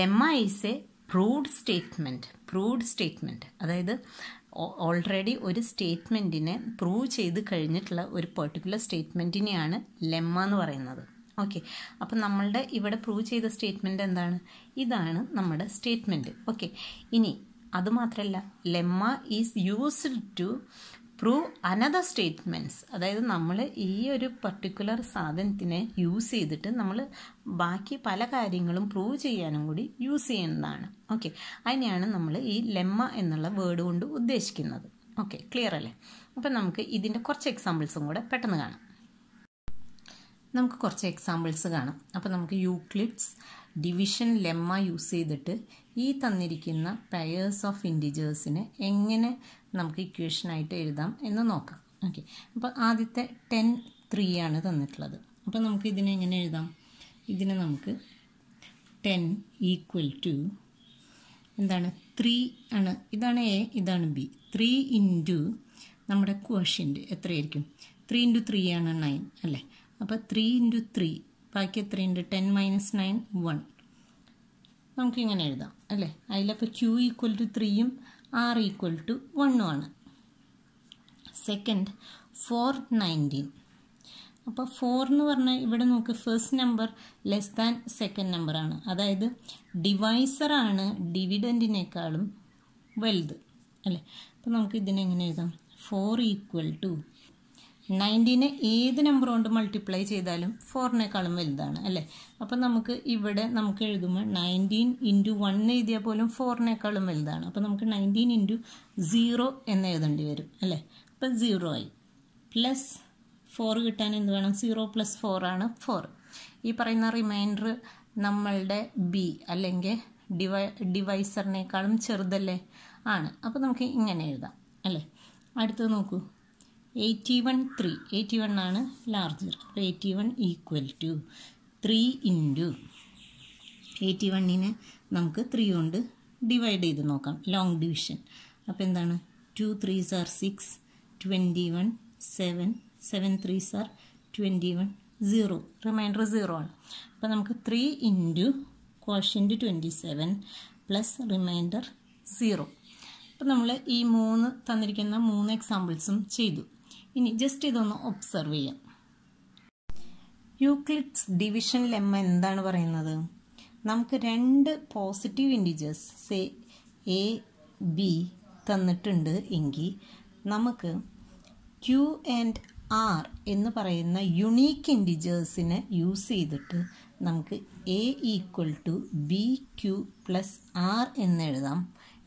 lemma is a proved statement proved statement അതായത് ഓൾറെഡി ഒരു സ്റ്റേറ്റ്മെൻറ്റിനെ പ്രൂവ് ചെയ്ത് കഴിഞ്ഞിട്ടുള്ള ഒരു പെർട്ടിക്കുലർ സ്റ്റേറ്റ്മെൻറ്റിനെയാണ് ലെമ്മ എന്ന് പറയുന്നത് ഓക്കെ അപ്പം നമ്മളുടെ ഇവിടെ പ്രൂവ് ചെയ്ത സ്റ്റേറ്റ്മെൻ്റ് എന്താണ് ഇതാണ് നമ്മുടെ സ്റ്റേറ്റ്മെൻറ്റ് ഓക്കെ ഇനി അതുമാത്രമല്ല lemma is used to prove another statements അതായത് നമ്മൾ ഈ ഒരു പർട്ടിക്കുലർ സാധനത്തിനെ യൂസ് ചെയ്തിട്ട് നമ്മൾ ബാക്കി പല കാര്യങ്ങളും പ്രൂവ് ചെയ്യാനും കൂടി യൂസ് ചെയ്യുന്നതാണ് ഓക്കെ അതിനെയാണ് നമ്മൾ ഈ ലെമ്മ എന്നുള്ള വേർഡ് കൊണ്ട് ഉദ്ദേശിക്കുന്നത് ഓക്കെ ക്ലിയർ അല്ലേ അപ്പം നമുക്ക് ഇതിൻ്റെ കുറച്ച് എക്സാമ്പിൾസും കൂടെ പെട്ടെന്ന് കാണാം നമുക്ക് കുറച്ച് എക്സാമ്പിൾസ് കാണാം അപ്പോൾ നമുക്ക് യൂക്ലിഡ്സ് ഡിവിഷൻ ലെമ്മ യൂസ് ചെയ്തിട്ട് ഈ തന്നിരിക്കുന്ന പ്രയേഴ്സ് ഓഫ് ഇൻഡിജേഴ്സിനെ എങ്ങനെ നമുക്ക് ഇക്വേഷനായിട്ട് എഴുതാം എന്ന് നോക്കാം ഓക്കെ അപ്പോൾ ആദ്യത്തെ ടെൻ ത്രീ ആണ് തന്നിട്ടുള്ളത് അപ്പോൾ നമുക്ക് ഇതിനെ എങ്ങനെ എഴുതാം ഇതിനെ നമുക്ക് ടെൻ ഈക്വൽ ടു എന്താണ് ത്രീ ആണ് ഇതാണ് എ ഇതാണ് ബി ത്രീ ഇൻറ്റു നമ്മുടെ ക്വഷ്യൻ്റ് എത്രയായിരിക്കും ത്രീ ഇൻറ്റു ത്രീ ആണ് നയൻ അല്ലേ അപ്പോൾ ത്രീ ഇൻറ്റു ത്രീ ബാക്കി എത്രയുണ്ട് ടെൻ മൈനസ് നയൻ വൺ നമുക്കിങ്ങനെ എഴുതാം അല്ലേ അതിലപ്പോൾ ക്യൂ ഈക്വൽ ടു ത്രീയും ആർ ഈക്വൽ ടു ആണ് സെക്കൻഡ് ഫോർ നയൻറ്റീൻ അപ്പോൾ ഫോർ എന്ന് പറഞ്ഞാൽ ഇവിടെ നമുക്ക് first number less than second നമ്പറാണ് അതായത് ഡിവൈസറാണ് ഡിവിഡൻറ്റിനേക്കാളും വലുത് അല്ലേ അപ്പോൾ നമുക്ക് ഇതിനെങ്ങനെ എഴുതാം ഫോർ ഈക്വൽ ടു നയൻറ്റീനെ ഏത് നമ്പർ കൊണ്ട് മൾട്ടിപ്ലൈ ചെയ്താലും ഫോറിനേക്കാളും വലുതാണ് അല്ലേ അപ്പം നമുക്ക് ഇവിടെ നമുക്ക് എഴുതുമ്പോൾ നയൻറ്റീൻ ഇൻറ്റു വൺ എഴുതിയാൽ പോലും ഫോറിനേക്കാളും വലുതാണ് അപ്പം നമുക്ക് നയൻറ്റീൻ ഇൻറ്റു സീറോ എന്ന് എഴുതേണ്ടി വരും അല്ലേ അപ്പം സീറോ ആയി പ്ലസ് ഫോർ കിട്ടാൻ എന്ത് വേണം സീറോ പ്ലസ് ഫോറാണ് ഫോർ ഈ പറയുന്ന റിമൈൻഡർ നമ്മളുടെ ബി അല്ലെങ്കിൽ ഡിവൈ ഡിവൈസറിനേക്കാളും ചെറുതല്ലേ ആണ് അപ്പോൾ നമുക്ക് ഇങ്ങനെ എഴുതാം അല്ലേ അടുത്തത് നോക്കൂ eighty one three eighty one ആണ് ലാർജർ അപ്പോൾ eighty one equal to three into eighty വണ്ണിനെ നമുക്ക് ത്രീ കൊണ്ട് ഡിവൈഡ് ചെയ്ത് നോക്കാം ലോങ് ഡിവിഷൻ അപ്പോൾ എന്താണ് two three are six twenty one seven seven three are twenty one zero remainder zero ആണ് അപ്പോൾ നമുക്ക് three into quotient twenty seven plus remainder zero അപ്പോൾ നമ്മൾ ഈ മൂന്ന് തന്നിരിക്കുന്ന മൂന്ന് എക്സാമ്പിൾസും ചെയ്തു ഇനി ജസ്റ്റ് ഇതൊന്ന് ഒബ്സർവ് ചെയ്യാം യൂക്ലിഡ്സ് ഡിവിഷൻ ലെമ്മ എന്താണ് പറയുന്നത് നമുക്ക് രണ്ട് positive integers say a b തന്നിട്ടുണ്ട് എങ്കിൽ നമുക്ക് ക്യു ആൻഡ് ആർ എന്ന് പറയുന്ന യുണീക്ക് ഇൻഡിജേഴ്സിനെ യൂസ് ചെയ്തിട്ട് നമുക്ക് a equal to b q plus r എന്ന് എഴുതാം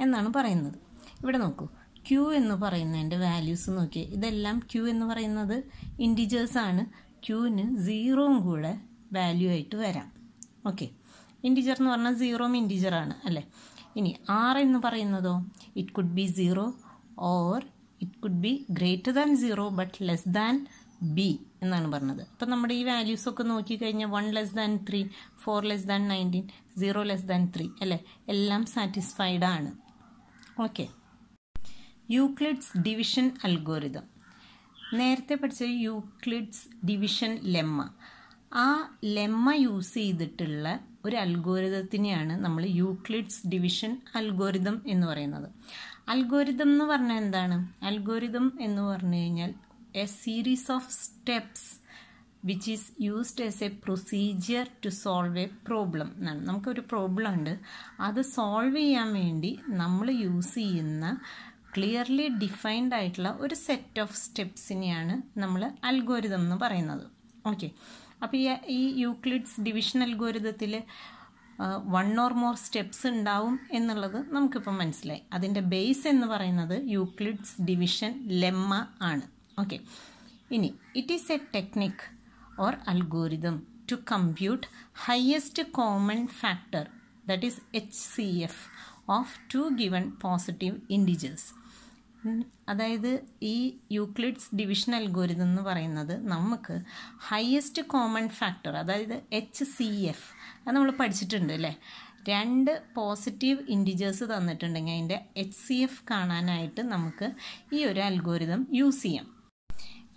എന്നാണ് പറയുന്നത് ഇവിടെ നോക്കൂ ക്യൂ എന്ന് പറയുന്നതിൻ്റെ വാല്യൂസ് നോക്കി ഇതെല്ലാം ക്യൂ എന്ന് പറയുന്നത് ഇൻറ്റിജേഴ്സ് ആണ് ക്യൂവിന് സീറോയും കൂടെ വാല്യൂ ആയിട്ട് വരാം ഓക്കെ ഇൻറ്റിജർ എന്ന് പറഞ്ഞാൽ ഇൻറ്റിജർ ആണ് അല്ലേ ഇനി ആർ എന്ന് പറയുന്നതോ it could be zero or it could be greater than zero but less than b എന്നാണ് പറഞ്ഞത് അപ്പം നമ്മുടെ ഈ വാല്യൂസ് നോക്കി നോക്കിക്കഴിഞ്ഞാൽ one less than three four less than nineteen zero less than three അല്ലേ എല്ലാം സാറ്റിസ്ഫൈഡ് ആണ് ഓക്കെ യൂക്ലിഡ്സ് ഡിവിഷൻ അൽഗോരിതം നേരത്തെ പഠിച്ച യൂക്ലിഡ്സ് ഡിവിഷൻ ലെമ്മ ആ ലെമ്മ യൂസ് ചെയ്തിട്ടുള്ള ഒരു അൽഗോരിതത്തിനെയാണ് നമ്മൾ യൂക്ലിഡ്സ് ഡിവിഷൻ അൽഗോരിതം എന്ന് പറയുന്നത് അൽഗോരിതം എന്ന് പറഞ്ഞാൽ എന്താണ് അൽഗോരിതം എന്ന് പറഞ്ഞു കഴിഞ്ഞാൽ a series of steps which is used as a procedure to solve a problem എന്നാണ് നമുക്കൊരു പ്രോബ്ലം ഉണ്ട് അത് സോൾവ് ചെയ്യാൻ വേണ്ടി നമ്മൾ യൂസ് ചെയ്യുന്ന ക്ലിയർലി ഡിഫൈൻഡ് ആയിട്ടുള്ള ഒരു സെറ്റ് ഓഫ് സ്റ്റെപ്സിനെയാണ് നമ്മൾ അൽഗോരിതം എന്ന് പറയുന്നത് ഓക്കെ അപ്പോൾ ഈ യൂക്ലിഡ്സ് ഡിവിഷൻ അൽഗോരിതത്തിൽ വൺ ഓർ മോർ സ്റ്റെപ്സ് ഉണ്ടാവും എന്നുള്ളത് നമുക്കിപ്പം മനസ്സിലായി അതിൻ്റെ ബേസ് എന്ന് പറയുന്നത് യൂക്ലിഡ്സ് ഡിവിഷൻ ലെമ്മ ആണ് ഓക്കെ ഇനി it is a technique or algorithm to compute highest common factor that is H C F of two given positive integers അതായത് ഈ യൂക്ലിഡ്സ് ഡിവിഷൻ അൽഗോരിതം എന്ന് പറയുന്നത് നമുക്ക് ഹയസ്റ്റ് കോമൺ ഫാക്ടർ അതായത് H C F അത് നമ്മൾ പഠിച്ചിട്ടുണ്ട് അല്ലേ രണ്ട് പോസിറ്റീവ് ഇൻഡിജേഴ്സ് തന്നിട്ടുണ്ടെങ്കിൽ അതിൻ്റെ എച്ച് സി എഫ് കാണാനായിട്ട് നമുക്ക് ഈ ഒരു അൽഗോരിതം യൂസ് ചെയ്യാം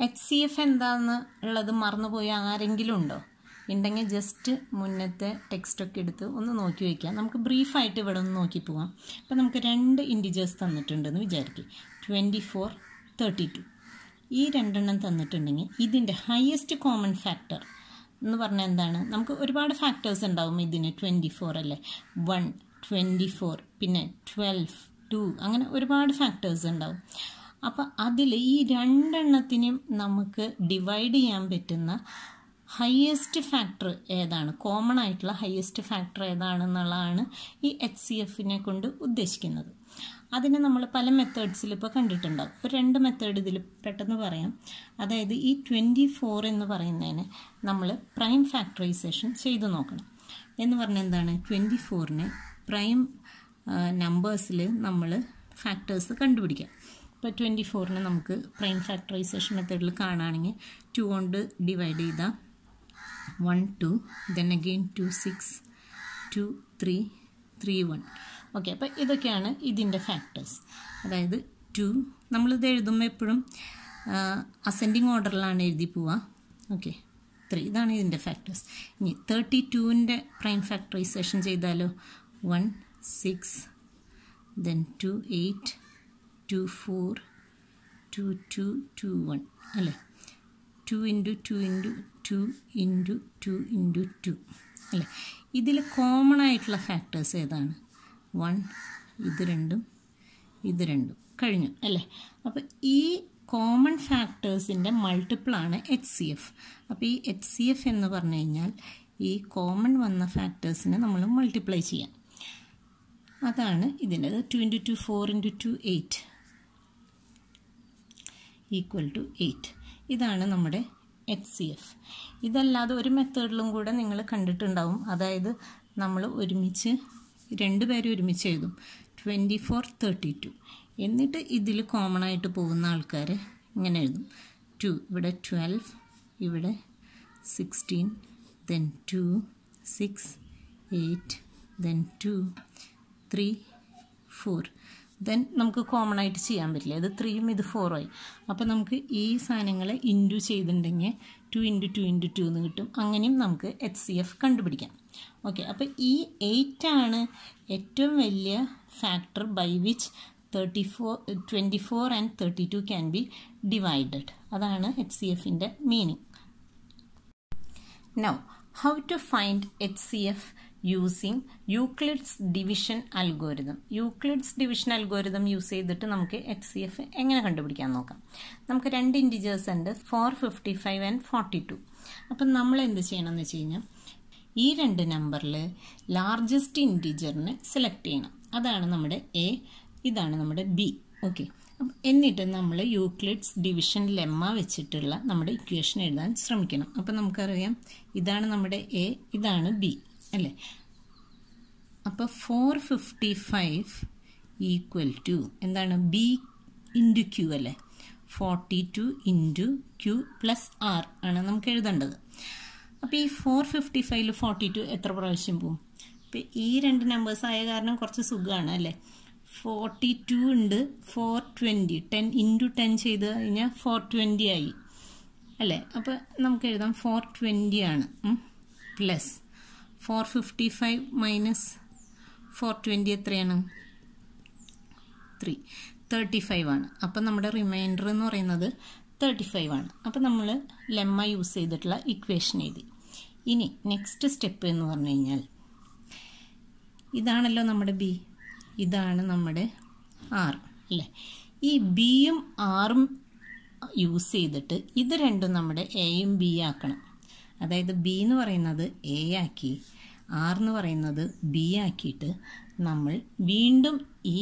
എച്ച് സി എഫ് എന്താണെന്ന് ഉള്ളത് മറന്നുപോയ ആരെങ്കിലും ഉണ്ടോ ഉണ്ടെങ്കിൽ ജസ്റ്റ് മുന്നത്തെ ടെക്സ്റ്റൊക്കെ എടുത്ത് ഒന്ന് നോക്കി വയ്ക്കാം നമുക്ക് ബ്രീഫായിട്ട് ഇവിടെ ഒന്ന് നോക്കി പോവാം അപ്പോൾ നമുക്ക് രണ്ട് ഇൻഡിജേഴ്സ് തന്നിട്ടുണ്ടെന്ന് വിചാരിക്കും ട്വൻറ്റി ഫോർ തേർട്ടി ടു ഈ രണ്ടെണ്ണം തന്നിട്ടുണ്ടെങ്കിൽ ഇതിൻ്റെ ഹയസ്റ്റ് കോമൺ ഫാക്ടർ എന്ന് പറഞ്ഞാൽ എന്താണ് നമുക്ക് ഒരുപാട് ഫാക്ടേഴ്സ് ഉണ്ടാവും ഇതിന് ട്വൻറ്റി ഫോർ അല്ലേ വൺ ട്വൻറ്റി ഫോർ പിന്നെ ട്വൽവ് ടു അങ്ങനെ ഒരുപാട് ഫാക്ടേഴ്സ് ഉണ്ടാവും അപ്പോൾ അതിൽ ഈ രണ്ടെണ്ണത്തിനും നമുക്ക് ഡിവൈഡ് ചെയ്യാൻ പറ്റുന്ന ഹയസ്റ്റ് ഫാക്ടർ ഏതാണ് കോമൺ ആയിട്ടുള്ള ഹയസ്റ്റ് ഫാക്ടർ ഏതാണെന്നുള്ളതാണ് ഈ എച്ച് സി എഫിനെ കൊണ്ട് ഉദ്ദേശിക്കുന്നത് അതിനെ നമ്മൾ പല മെത്തേഡ്സിൽ ഇപ്പോൾ കണ്ടിട്ടുണ്ടാകും ഇപ്പോൾ രണ്ട് മെത്തേഡ് ഇതിൽ പെട്ടെന്ന് പറയാം അതായത് ഈ ട്വൻറ്റി ഫോർ എന്ന് പറയുന്നതിന് നമ്മൾ പ്രൈം ഫാക്ടറൈസേഷൻ ചെയ്തു നോക്കണം എന്ന് പറഞ്ഞാൽ എന്താണ് ട്വൻറ്റി ഫോറിന് പ്രൈം നമ്പേഴ്സിൽ നമ്മൾ ഫാക്ടേഴ്സ് കണ്ടുപിടിക്കാം ഇപ്പോൾ ട്വൻറ്റി ഫോറിന് നമുക്ക് പ്രൈം ഫാക്ടറൈസേഷൻ മെത്തേഡിൽ കാണുകയാണെങ്കിൽ ടു കൊണ്ട് ഡിവൈഡ് ചെയ്താൽ one two then again two six two three three one okay അപ്പോൾ ഇതൊക്കെയാണ് ഇതിൻ്റെ ഫാക്ടേഴ്സ് അതായത് ടു നമ്മളിത് എഴുതുമ്പോൾ എപ്പോഴും അസെൻഡിങ് ഓർഡറിലാണ് എഴുതി പോവുക ഓക്കെ ത്രീ ഇതാണ് ഇതിൻ്റെ ഫാക്ടേഴ്സ് ഇനി തേർട്ടി ടുവിൻ്റെ പ്രൈം ഫാക്ടറൈസേഷൻ ചെയ്താലോ one six then two eight two four two two two one അല്ലേ two into two into two into two into two അല്ലേ ഇതിൽ കോമൺ ആയിട്ടുള്ള ഫാക്ടേഴ്സ് ഏതാണ് വൺ ഇത് രണ്ടും ഇത് രണ്ടും കഴിഞ്ഞു അല്ലേ അപ്പം ഈ കോമൺ ഫാക്ടേഴ്സിൻ്റെ മൾട്ടിപ്പിളാണ് എച്ച് സി എഫ് അപ്പോൾ ഈ എച്ച് സി എഫ് എന്ന് പറഞ്ഞു കഴിഞ്ഞാൽ ഈ കോമൺ വന്ന ഫാക്ടേഴ്സിനെ നമ്മൾ മൾട്ടിപ്ലൈ ചെയ്യാം അതാണ് ഇതിൻ്റെ two into two four into two eight equal to eight ഇതാണ് നമ്മുടെ എച്ച് സി എഫ് ഇതല്ലാതെ ഒരു മെത്തേഡിലും കൂടെ നിങ്ങൾ കണ്ടിട്ടുണ്ടാവും അതായത് നമ്മൾ ഒരുമിച്ച് രണ്ടുപേരും ഒരുമിച്ച് എഴുതും ട്വൻറ്റി ഫോർ തേർട്ടി ടു എന്നിട്ട് ഇതിൽ കോമൺ ആയിട്ട് പോകുന്ന ആൾക്കാർ ഇങ്ങനെ എഴുതും ടു ഇവിടെ ട്വൽവ് ഇവിടെ sixteen then two six eight then two three four then നമുക്ക് കോമൺ ആയിട്ട് ചെയ്യാൻ പറ്റില്ല ഇത് ത്രീയും ഇത് ഫോറും ആയി അപ്പോൾ നമുക്ക് ഈ സാധനങ്ങളെ ഇൻറ്റു ചെയ്തിട്ടുണ്ടെങ്കിൽ two into two into two എന്ന് കിട്ടും അങ്ങനെയും നമുക്ക് എച്ച് സി എഫ് കണ്ടുപിടിക്കാം ഓക്കെ അപ്പോൾ ഈ എയ്റ്റ് ആണ് ഏറ്റവും വലിയ factor by which thirty four twenty four and thirty two can be divided അതാണ് എച്ച് സി എഫിൻ്റെ meaning now how to find H C F using Euclid's division algorithm Euclid's division algorithm use ചെയ്തിട്ട് നമുക്ക് H C F എങ്ങനെ കണ്ടുപിടിക്കാൻ നോക്കാം നമുക്ക് രണ്ട് integers ഉണ്ട് four fifty five and forty two അപ്പം നമ്മൾ എന്ത് ചെയ്യണം എന്ന് വെച്ച് കഴിഞ്ഞാൽ ഈ രണ്ട് നമ്പറിൽ ലാർജസ്റ്റ് ഇൻറ്റിജറിനെ സെലക്ട് ചെയ്യണം അതാണ് നമ്മുടെ എ ഇതാണ് നമ്മുടെ ബി ഓക്കെ എന്നിട്ട് നമ്മൾ യൂക്ലിഡ്സ് ഡിവിഷൻ ലെമ്മ വെച്ചിട്ടുള്ള നമ്മുടെ ഇക്വേഷൻ എഴുതാൻ ശ്രമിക്കണം അപ്പം നമുക്കറിയാം ഇതാണ് നമ്മുടെ എ ഇതാണ് ബി അല്ലേ അപ്പോൾ four fifty five equal to എന്താണ് ബി ഇൻറ്റു ക്യു അല്ലേ forty two into Q plus R ആണ് നമുക്ക് എഴുതേണ്ടത് അപ്പോൾ ഈ ഫോർ ഫിഫ്റ്റി ഫൈവില് ഫോർട്ടി ടു എത്ര പ്രാവശ്യം പോവും അപ്പോൾ ഈ രണ്ട് നമ്പേഴ്സ് ആയ കാരണം കുറച്ച് സുഖമാണ് അല്ലേ ഫോർട്ടി ടു ഉണ്ട് four twenty ten into ten ചെയ്ത് കഴിഞ്ഞാൽ ഫോർ ട്വൻറ്റി ആയി അല്ലേ അപ്പോൾ നമുക്ക് എഴുതാം ഫോർ ട്വൻറ്റി ആണ് plus four fifty five minus four twenty എത്രയാണ് ത്രീ തേർട്ടി ഫൈവ് ആണ് അപ്പം നമ്മുടെ റിമൈൻഡർ എന്ന് പറയുന്നത് തേർട്ടി ഫൈവ് ആണ് അപ്പം നമ്മൾ ലെമ്മ യൂസ് ചെയ്തിട്ടുള്ള ഇക്വേഷൻ എഴുതി ഇനി നെക്സ്റ്റ് സ്റ്റെപ്പ് എന്ന് പറഞ്ഞു കഴിഞ്ഞാൽ ഇതാണല്ലോ നമ്മുടെ ബി ഇതാണ് നമ്മുടെ ആർ അല്ലേ ഈ ബിയും ആറും യൂസ് ചെയ്തിട്ട് ഇത് രണ്ടും നമ്മുടെ എയും ബി ആക്കണം അതായത് ബി എന്ന് പറയുന്നത് എ ആക്കി ആർ എന്ന് പറയുന്നത് ബി ആക്കിയിട്ട് നമ്മൾ വീണ്ടും ഈ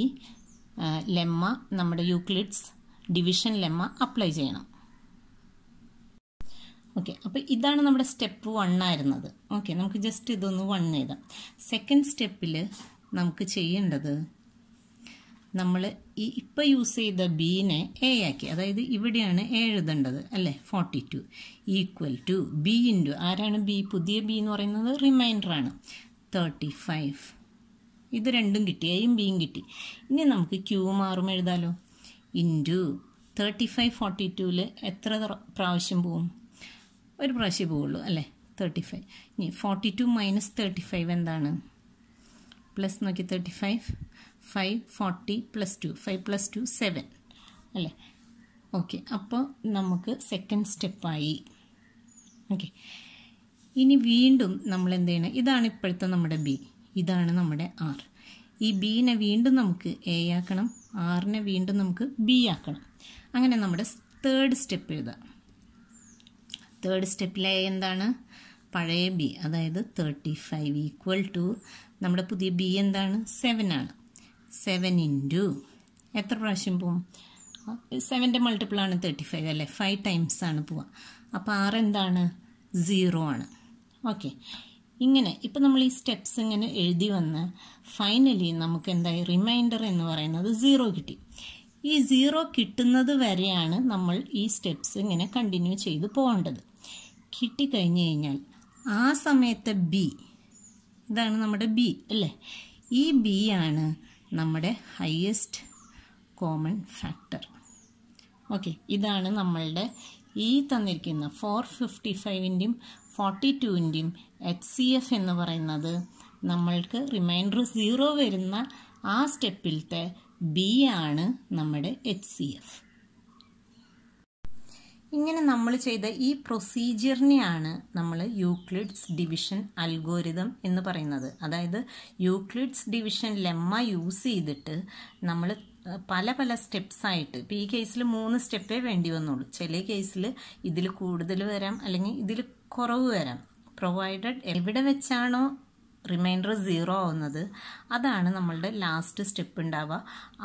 ലെമ്മ നമ്മുടെ യൂക്ലിഡ്സ് ഡിവിഷൻ ലെമ്മ അപ്ലൈ ചെയ്യണം ഓക്കെ അപ്പോൾ ഇതാണ് നമ്മുടെ സ്റ്റെപ്പ് വൺ ആയിരുന്നത് ഓക്കെ നമുക്ക് ജസ്റ്റ് ഇതൊന്ന് വൺ ചെയ്താം സെക്കൻഡ് സ്റ്റെപ്പിൽ നമുക്ക് ചെയ്യേണ്ടത് നമ്മൾ ഈ ഇപ്പം യൂസ് ചെയ്ത ബീനെ എ ആക്കി അതായത് ഇവിടെയാണ് എ എഴുതേണ്ടത് അല്ലേ forty two equal to B into ആരാണ് ബി പുതിയ ബി എന്ന് പറയുന്നത് റിമൈൻഡറാണ് തേർട്ടി ഫൈവ് ഇത് രണ്ടും കിട്ടി എയും ബിയും കിട്ടി ഇനി നമുക്ക് ക്യൂ മാറും എഴുതാലോ ഇൻറ്റു തേർട്ടി ഫൈവ് ഫോർട്ടി ടുവിൽ എത്ര പ്രാവശ്യം പോവും ഒരു പ്രാവശ്യം പോവുള്ളൂ അല്ലേ തേർട്ടി ഫൈവ് ഇനി forty two minus thirty five എന്താണ് പ്ലസ് നോക്കി thirty five five forty plus two five plus two seven അല്ലേ ഓക്കെ അപ്പോൾ നമുക്ക് സെക്കൻഡ് സ്റ്റെപ്പായി ഓക്കെ ഇനി വീണ്ടും നമ്മൾ എന്ത് ചെയ്യണം ഇതാണ് ഇപ്പോഴത്തെ നമ്മുടെ ബി ഇതാണ് നമ്മുടെ ആർ ഈ ബീനെ വീണ്ടും നമുക്ക് എ ആക്കണം ആറിനെ വീണ്ടും നമുക്ക് ബി ആക്കണം അങ്ങനെ നമ്മുടെ തേർഡ് സ്റ്റെപ്പ് എഴുതാം തേർഡ് സ്റ്റെപ്പിലെ എന്താണ് പഴയ ബി അതായത് തേർട്ടി ഫൈവ് ഈക്വൽ ടു നമ്മുടെ പുതിയ ബി എന്താണ് സെവൻ ആണ് സെവൻ ഇൻറ്റു എത്ര പ്രാവശ്യം പോവും സെവൻ്റെ ആണ് തേർട്ടി ഫൈവ് അല്ലേ ഫൈവ് ടൈംസ് ആണ് പോവുക അപ്പോൾ ആറ് എന്താണ് സീറോ ആണ് ഓക്കെ ഇങ്ങനെ ഇപ്പം നമ്മൾ ഈ സ്റ്റെപ്സ് ഇങ്ങനെ എഴുതി വന്ന് ഫൈനലി നമുക്ക് എന്തായി റിമൈൻഡർ എന്ന് പറയുന്നത് സീറോ കിട്ടി ഈ സീറോ കിട്ടുന്നത് വരെയാണ് നമ്മൾ ഈ സ്റ്റെപ്സ് ഇങ്ങനെ കണ്ടിന്യൂ ചെയ്ത് പോകേണ്ടത് കിട്ടിക്കഴിഞ്ഞ് കഴിഞ്ഞാൽ ആ സമയത്തെ ബി ഇതാണ് നമ്മുടെ ബി അല്ലേ ഈ ബി ആണ് നമ്മുടെ ഹയസ്റ്റ് കോമൺ ഫാക്ടർ ഓക്കെ ഇതാണ് നമ്മളുടെ ഈ തന്നിരിക്കുന്ന ഫോർ ഫിഫ്റ്റി ഫൈവിൻ്റെയും ഫോർട്ടി ടുവിൻ്റെയും എച്ച് സി എഫ് എന്ന് പറയുന്നത് നമ്മൾക്ക് റിമൈൻഡർ സീറോ വരുന്ന ആ സ്റ്റെപ്പിലത്തെ ബി ആണ് നമ്മുടെ എച്ച് സി എഫ് ഇങ്ങനെ നമ്മൾ ചെയ്ത ഈ പ്രൊസീജിയറിനെയാണ് നമ്മൾ യൂക്ലിഡ്സ് ഡിവിഷൻ അൽഗോരിതം എന്ന് പറയുന്നത് അതായത് യൂക്ലിഡ്സ് ഡിവിഷൻ ലെമ്മ യൂസ് ചെയ്തിട്ട് നമ്മൾ പല പല സ്റ്റെപ്സ് ആയിട്ട് ഇപ്പോൾ ഈ കേസിൽ മൂന്ന് സ്റ്റെപ്പേ വേണ്ടി വന്നുള്ളൂ ചില കേസിൽ ഇതിൽ കൂടുതൽ വരാം അല്ലെങ്കിൽ ഇതിൽ കുറവ് വരാം പ്രൊവൈഡഡ് എവിടെ വെച്ചാണോ റിമൈൻഡർ സീറോ ആവുന്നത് അതാണ് നമ്മളുടെ ലാസ്റ്റ് സ്റ്റെപ്പ് ഉണ്ടാവുക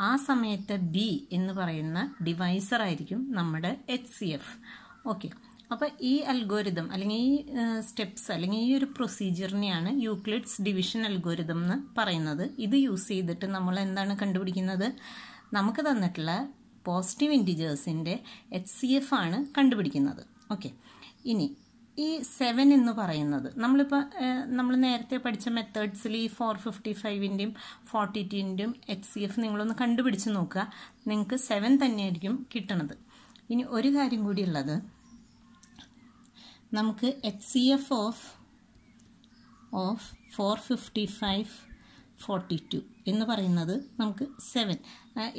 ആ സമയത്തെ ബി എന്ന് പറയുന്ന ഡിവൈസർ ആയിരിക്കും നമ്മുടെ എച്ച് സി എഫ് ഓക്കെ അപ്പോൾ ഈ അൽഗോരിതം അല്ലെങ്കിൽ ഈ സ്റ്റെപ്സ് അല്ലെങ്കിൽ ഈ ഒരു പ്രൊസീജിയറിനെയാണ് യൂക്ലിഡ്സ് ഡിവിഷൻ അൽഗോരിതം എന്ന് പറയുന്നത് ഇത് യൂസ് ചെയ്തിട്ട് നമ്മൾ എന്താണ് കണ്ടുപിടിക്കുന്നത് നമുക്ക് തന്നിട്ടുള്ള പോസിറ്റീവ് ഇൻറ്റിജേഴ്സിൻ്റെ എച്ച് സി എഫ് ആണ് കണ്ടുപിടിക്കുന്നത് ഓക്കെ ഇനി ഈ സെവൻ എന്ന് പറയുന്നത് നമ്മളിപ്പോൾ നമ്മൾ നേരത്തെ പഠിച്ച മെത്തേഡ്സിൽ ഈ ഫോർ ഫിഫ്റ്റി ഫൈവിൻ്റെയും ഫോർട്ടി ടീൻ്റെയും എച്ച് സി എഫ് നിങ്ങളൊന്ന് കണ്ടുപിടിച്ച് നോക്കുക നിങ്ങൾക്ക് സെവൻ തന്നെയായിരിക്കും കിട്ടണത് ഇനി ഒരു കാര്യം കൂടിയുള്ളത് നമുക്ക് H C F of of four fifty five forty two എന്ന് പറയുന്നത് നമുക്ക് സെവൻ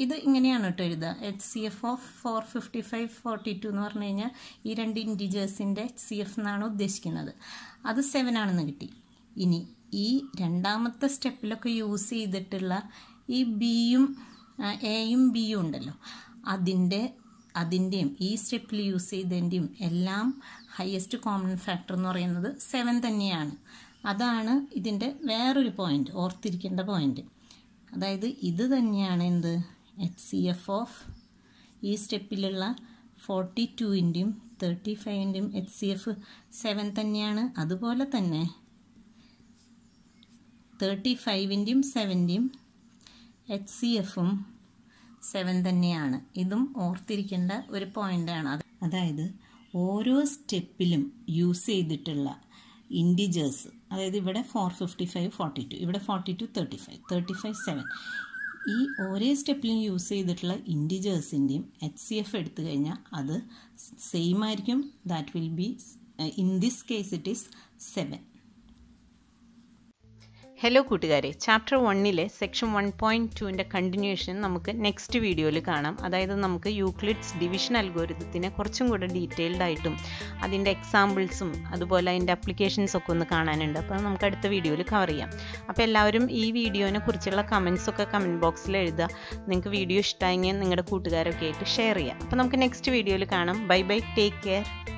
ഇത് ഇങ്ങനെയാണ് കേട്ടോ എഴുതുക H C F of four fifty five forty two എന്ന് പറഞ്ഞു കഴിഞ്ഞാൽ ഈ രണ്ട് ഇൻഡിജേഴ്സിൻ്റെ എച്ച് സി എഫ് എന്നാണ് ഉദ്ദേശിക്കുന്നത് അത് സെവൻ ആണെന്ന് കിട്ടി ഇനി ഈ രണ്ടാമത്തെ സ്റ്റെപ്പിലൊക്കെ യൂസ് ചെയ്തിട്ടുള്ള ഈ ബിയും എയും ബിയും ഉണ്ടല്ലോ അതിൻ്റെ അതിൻ്റെയും ഈ സ്റ്റെപ്പിൽ യൂസ് ചെയ്തതിൻ്റെയും എല്ലാം ഹയസ്റ്റ് കോമൺ ഫാക്ടർ എന്ന് പറയുന്നത് സെവൻ തന്നെയാണ് അതാണ് ഇതിൻ്റെ വേറൊരു പോയിൻ്റ് ഓർത്തിരിക്കേണ്ട പോയിൻ്റ് അതായത് ഇത് തന്നെയാണ് എന്ത് എച്ച് സി എഫ് ഓഫ് ഈ സ്റ്റെപ്പിലുള്ള ഫോർട്ടി ടുവിൻ്റെയും തേർട്ടി ഫൈവിൻ്റെയും എച്ച് സി എഫ് സെവൻ തന്നെയാണ് അതുപോലെ തന്നെ തേർട്ടി ഫൈവിൻ്റെയും സെവൻ്റെയും എച്ച് സി എഫും സെവൻ തന്നെയാണ് ഇതും ഓർത്തിരിക്കേണ്ട ഒരു പോയിൻ്റാണ് അതായത് ഓരോ സ്റ്റെപ്പിലും യൂസ് ചെയ്തിട്ടുള്ള ഇൻഡിജേഴ്സ് അതായത് ഇവിടെ four fifty five forty two ഇവിടെ forty two thirty five thirty five seven ഈ ഒരേ സ്റ്റെപ്പിലും യൂസ് ചെയ്തിട്ടുള്ള ഇൻഡിജേഴ്സിൻ്റെയും എച്ച് സി എഫ് എടുത്തു കഴിഞ്ഞാൽ അത് സെയിം ആയിരിക്കും that will be in this case it is seven hello കൂട്ടുകാരെ ചാപ്റ്റർ വണ്ണിലെ സെക്ഷൻ വൺ പോയിൻറ്റ് ടുവിൻ്റെ കണ്ടിന്യൂഷൻ നമുക്ക് നെക്സ്റ്റ് വീഡിയോയിൽ കാണാം അതായത് നമുക്ക് യൂക്ലിഡ്സ് ഡിവിഷൻ അൽഗോരിതത്തിനെ കുറച്ചും കൂടെ ഡീറ്റെയിൽഡ് ആയിട്ടും അതിൻ്റെ എക്സാമ്പിൾസും അതുപോലെ അതിൻ്റെ അപ്ലിക്കേഷൻസ് ഒക്കെ ഒന്ന് കാണാനുണ്ട് അപ്പോൾ നമുക്ക് അടുത്ത വീഡിയോയിൽ കവർ ചെയ്യാം അപ്പോൾ എല്ലാവരും ഈ വീഡിയോനെ കുറിച്ചുള്ള കമൻസൊക്കെ കമൻറ്റ് ബോക്സിൽ എഴുതുക നിങ്ങൾക്ക് വീഡിയോ ഇഷ്ടമായെങ്കിൽ നിങ്ങളുടെ കൂട്ടുകാരൊക്കെ ആയിട്ട് ഷെയർ ചെയ്യുക അപ്പോൾ നമുക്ക് നെക്സ്റ്റ് വീഡിയോയിൽ കാണാം ബൈ ബൈ ടേക്ക് കെയർ